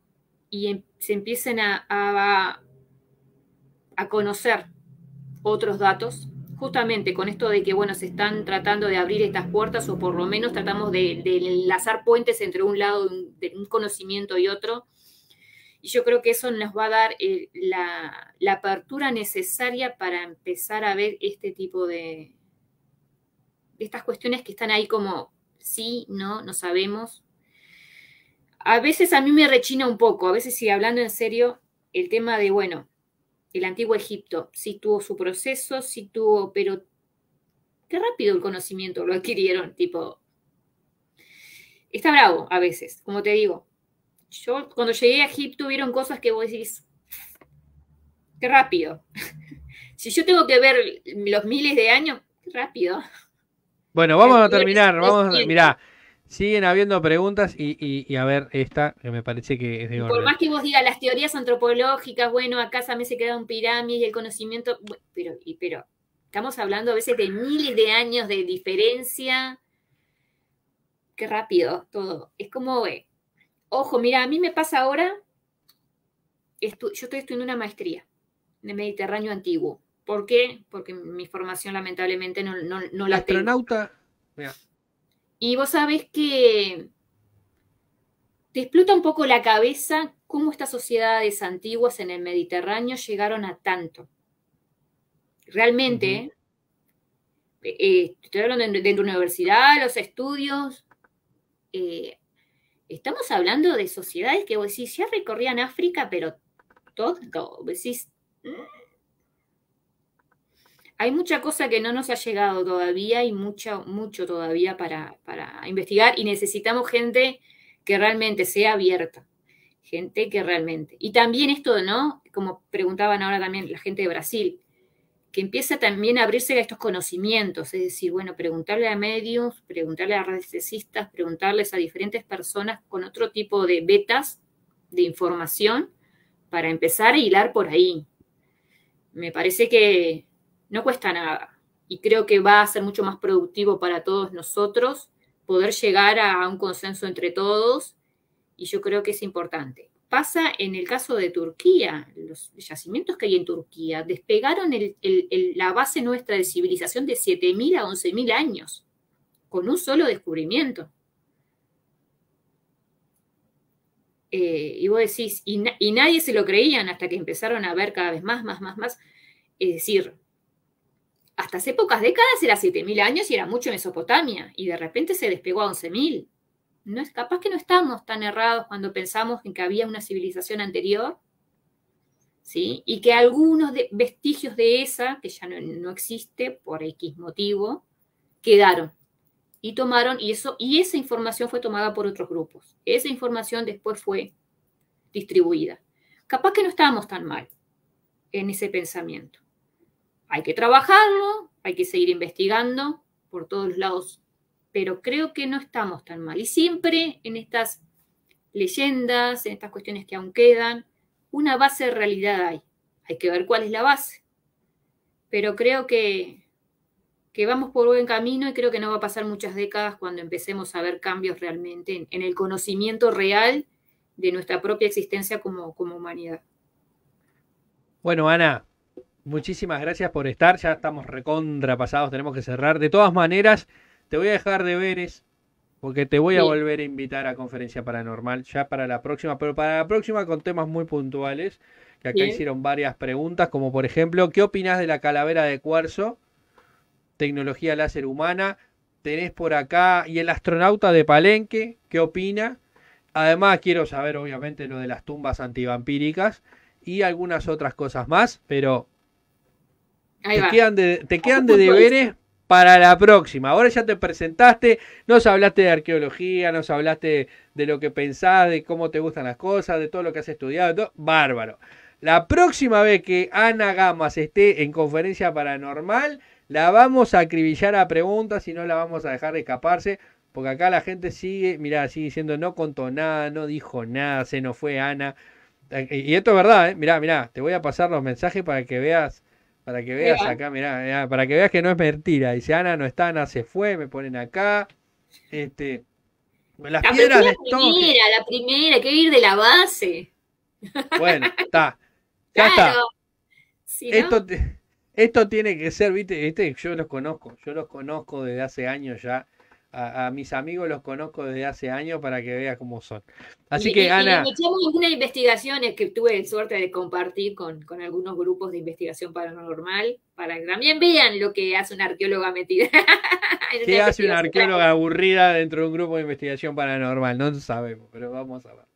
y em, se empiecen a, a, a conocer otros datos, justamente con esto de que, bueno, se están tratando de abrir estas puertas o por lo menos tratamos de, enlazar puentes entre un lado de un conocimiento y otro. Y yo creo que eso nos va a dar eh, la, apertura necesaria para empezar a ver este tipo de, de estas cuestiones que están ahí como sí, no, no sabemos. A veces a mí me rechina un poco, a veces si hablando en serio, el tema de, bueno, el antiguo Egipto, sí tuvo su proceso, sí tuvo, pero qué rápido el conocimiento lo adquirieron, tipo. Está bravo a veces, como te digo. Yo cuando llegué a Egipto vieron cosas que vos decís, qué rápido. si yo tengo que ver los miles de años, qué rápido. Bueno, vamos a terminar, vamos, mirá, Siguen habiendo preguntas y, a ver esta, que me parece que es de orden. Por más que vos digas las teorías antropológicas, bueno, acá también se un pirámides y el conocimiento, pero, pero estamos hablando a veces de miles de años de diferencia. Qué rápido todo. Es como, eh, ojo, mira, a mí me pasa ahora, yo estoy estudiando una maestría de Mediterráneo Antiguo. ¿Por qué? Porque mi formación lamentablemente no, no, la Astronauta, y vos sabés que te explota un poco la cabeza cómo estas sociedades antiguas en el Mediterráneo llegaron a tanto. Realmente, eh, eh, estoy hablando de, la universidad, los estudios, eh, estamos hablando de sociedades que vos decís, ya recorrían África, pero todo, vos decís, mm, hay mucha cosa que no nos ha llegado todavía y mucho, mucho todavía para, investigar y necesitamos gente que realmente sea abierta, gente que realmente. Y también esto, ¿no? Como preguntaban ahora también la gente de Brasil, que empieza también a abrirse a estos conocimientos, es decir, bueno, preguntarle a medios, preguntarle a racistas preguntarles a diferentes personas con otro tipo de betas de información para empezar a hilar por ahí. Me parece que no cuesta nada y creo que va a ser mucho más productivo para todos nosotros poder llegar a un consenso entre todos y yo creo que es importante. Pasa en el caso de Turquía, los yacimientos que hay en Turquía despegaron la base nuestra de civilización de 7.000 a 11.000 años, con un solo descubrimiento. Eh, y vos decís, y, y nadie se lo creían hasta que empezaron a ver cada vez más, más, más, más. Es decir, hasta hace pocas décadas era 7.000 años y era mucho Mesopotamia, y de repente se despegó a 11.000. No es capaz que no estábamos tan errados cuando pensamos en que había una civilización anterior, ¿sí? Y que algunos vestigios de esa, que ya no, existe por X motivo, quedaron y tomaron, y, eso, y esa información fue tomada por otros grupos. Esa información después fue distribuida. Capaz que no estábamos tan mal en ese pensamiento. Hay que trabajarlo, hay que seguir investigando por todos los lados, pero creo que no estamos tan mal. Y siempre en estas leyendas, en estas cuestiones que aún quedan, una base de realidad hay. Hay que ver cuál es la base. Pero creo que, vamos por buen camino y creo que no va a pasar muchas décadas cuando empecemos a ver cambios realmente en, el conocimiento real de nuestra propia existencia como, como humanidad. Bueno, Ana, Muchísimas gracias por estar. Ya estamos recontrapasados, tenemos que cerrar. De todas maneras, te voy a dejar de veres porque te voy a volver a invitar a Conferencia Paranormal ya para la próxima, pero para la próxima con temas muy puntuales, que acá hicieron varias preguntas, como por ejemplo, ¿qué opinas de la calavera de cuarzo? Tecnología láser humana. Tenés por acá y el astronauta de Palenque, ¿qué opina? Además, quiero saber obviamente lo de las tumbas antivampíricas y algunas otras cosas más, pero te, Quedan de, deberes para la próxima. Ahora ya te presentaste, nos hablaste de arqueología, nos hablaste de lo que pensás, de cómo te gustan las cosas, de todo lo que has estudiado, bárbaro. La próxima vez que Ana Gamas esté en conferencia paranormal, la vamos a acribillar a preguntas y no la vamos a dejar de escaparse, porque acá la gente sigue, mira sigue diciendo no contó nada, no dijo nada, se nos fue Ana. Eh, y esto es verdad, mira eh. mira te voy a pasar los mensajes para que veas para que veas acá, mirá, para que veas que no es mentira. Dice Ana, no está, Ana se fue, me ponen acá. Este, la primera, La primera, que ir de la base. Bueno, está. claro. esto, esto tiene que ser, viste, este, yo los conozco, yo los conozco desde hace años ya. A, mis amigos los conozco desde hace años para que veas cómo son. Así que, Ana. echamos algunas investigaciones que tuve suerte de compartir con, con, algunos grupos de investigación paranormal, para que también vean lo que hace una arqueóloga metida. ¿Qué hace una arqueóloga aburrida dentro de un grupo de investigación paranormal? No sabemos, pero vamos a ver.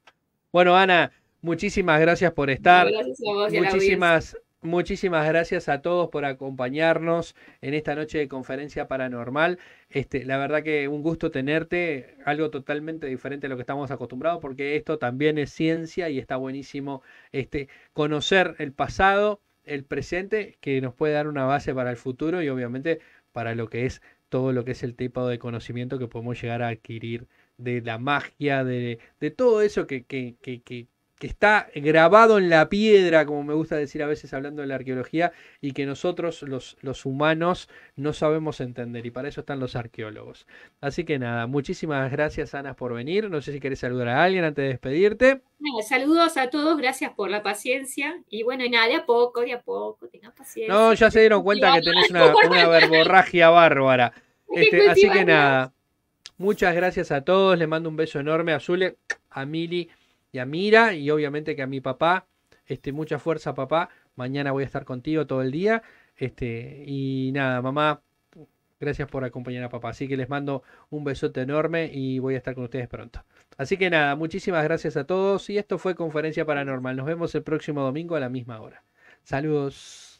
Bueno, Ana, muchísimas gracias por estar. Gracias a vos, muchísimas Muchísimas gracias a todos por acompañarnos en esta noche de conferencia paranormal. Este, la verdad que un gusto tenerte, algo totalmente diferente a lo que estamos acostumbrados, porque esto también es ciencia y está buenísimo este, conocer el pasado, el presente, que nos puede dar una base para el futuro y obviamente para lo que es todo lo que es el tipo de conocimiento que podemos llegar a adquirir de la magia, de, todo eso que, que que está grabado en la piedra, como me gusta decir a veces hablando de la arqueología, y que nosotros los, los, humanos no sabemos entender, y para eso están los arqueólogos. Así que nada, muchísimas gracias Ana por venir, no sé si querés saludar a alguien antes de despedirte. saludos a todos, gracias por la paciencia, y bueno, y nada, de a poco, de a poco, tenés paciencia. No, ya se dieron cuenta que tenés una, una verborragia bárbara. Este, así que nada, muchas gracias a todos, les mando un beso enorme a Zule, a Mili, Mira y obviamente que a mi papá. Este, mucha fuerza papá, mañana voy a estar contigo todo el día. Este, y nada, mamá, gracias por acompañar a papá. Así que les mando un besote enorme y voy a estar con ustedes pronto. Así que nada, muchísimas gracias a todos y esto fue Conferencia Paranormal. Nos vemos el próximo domingo a la misma hora. Saludos.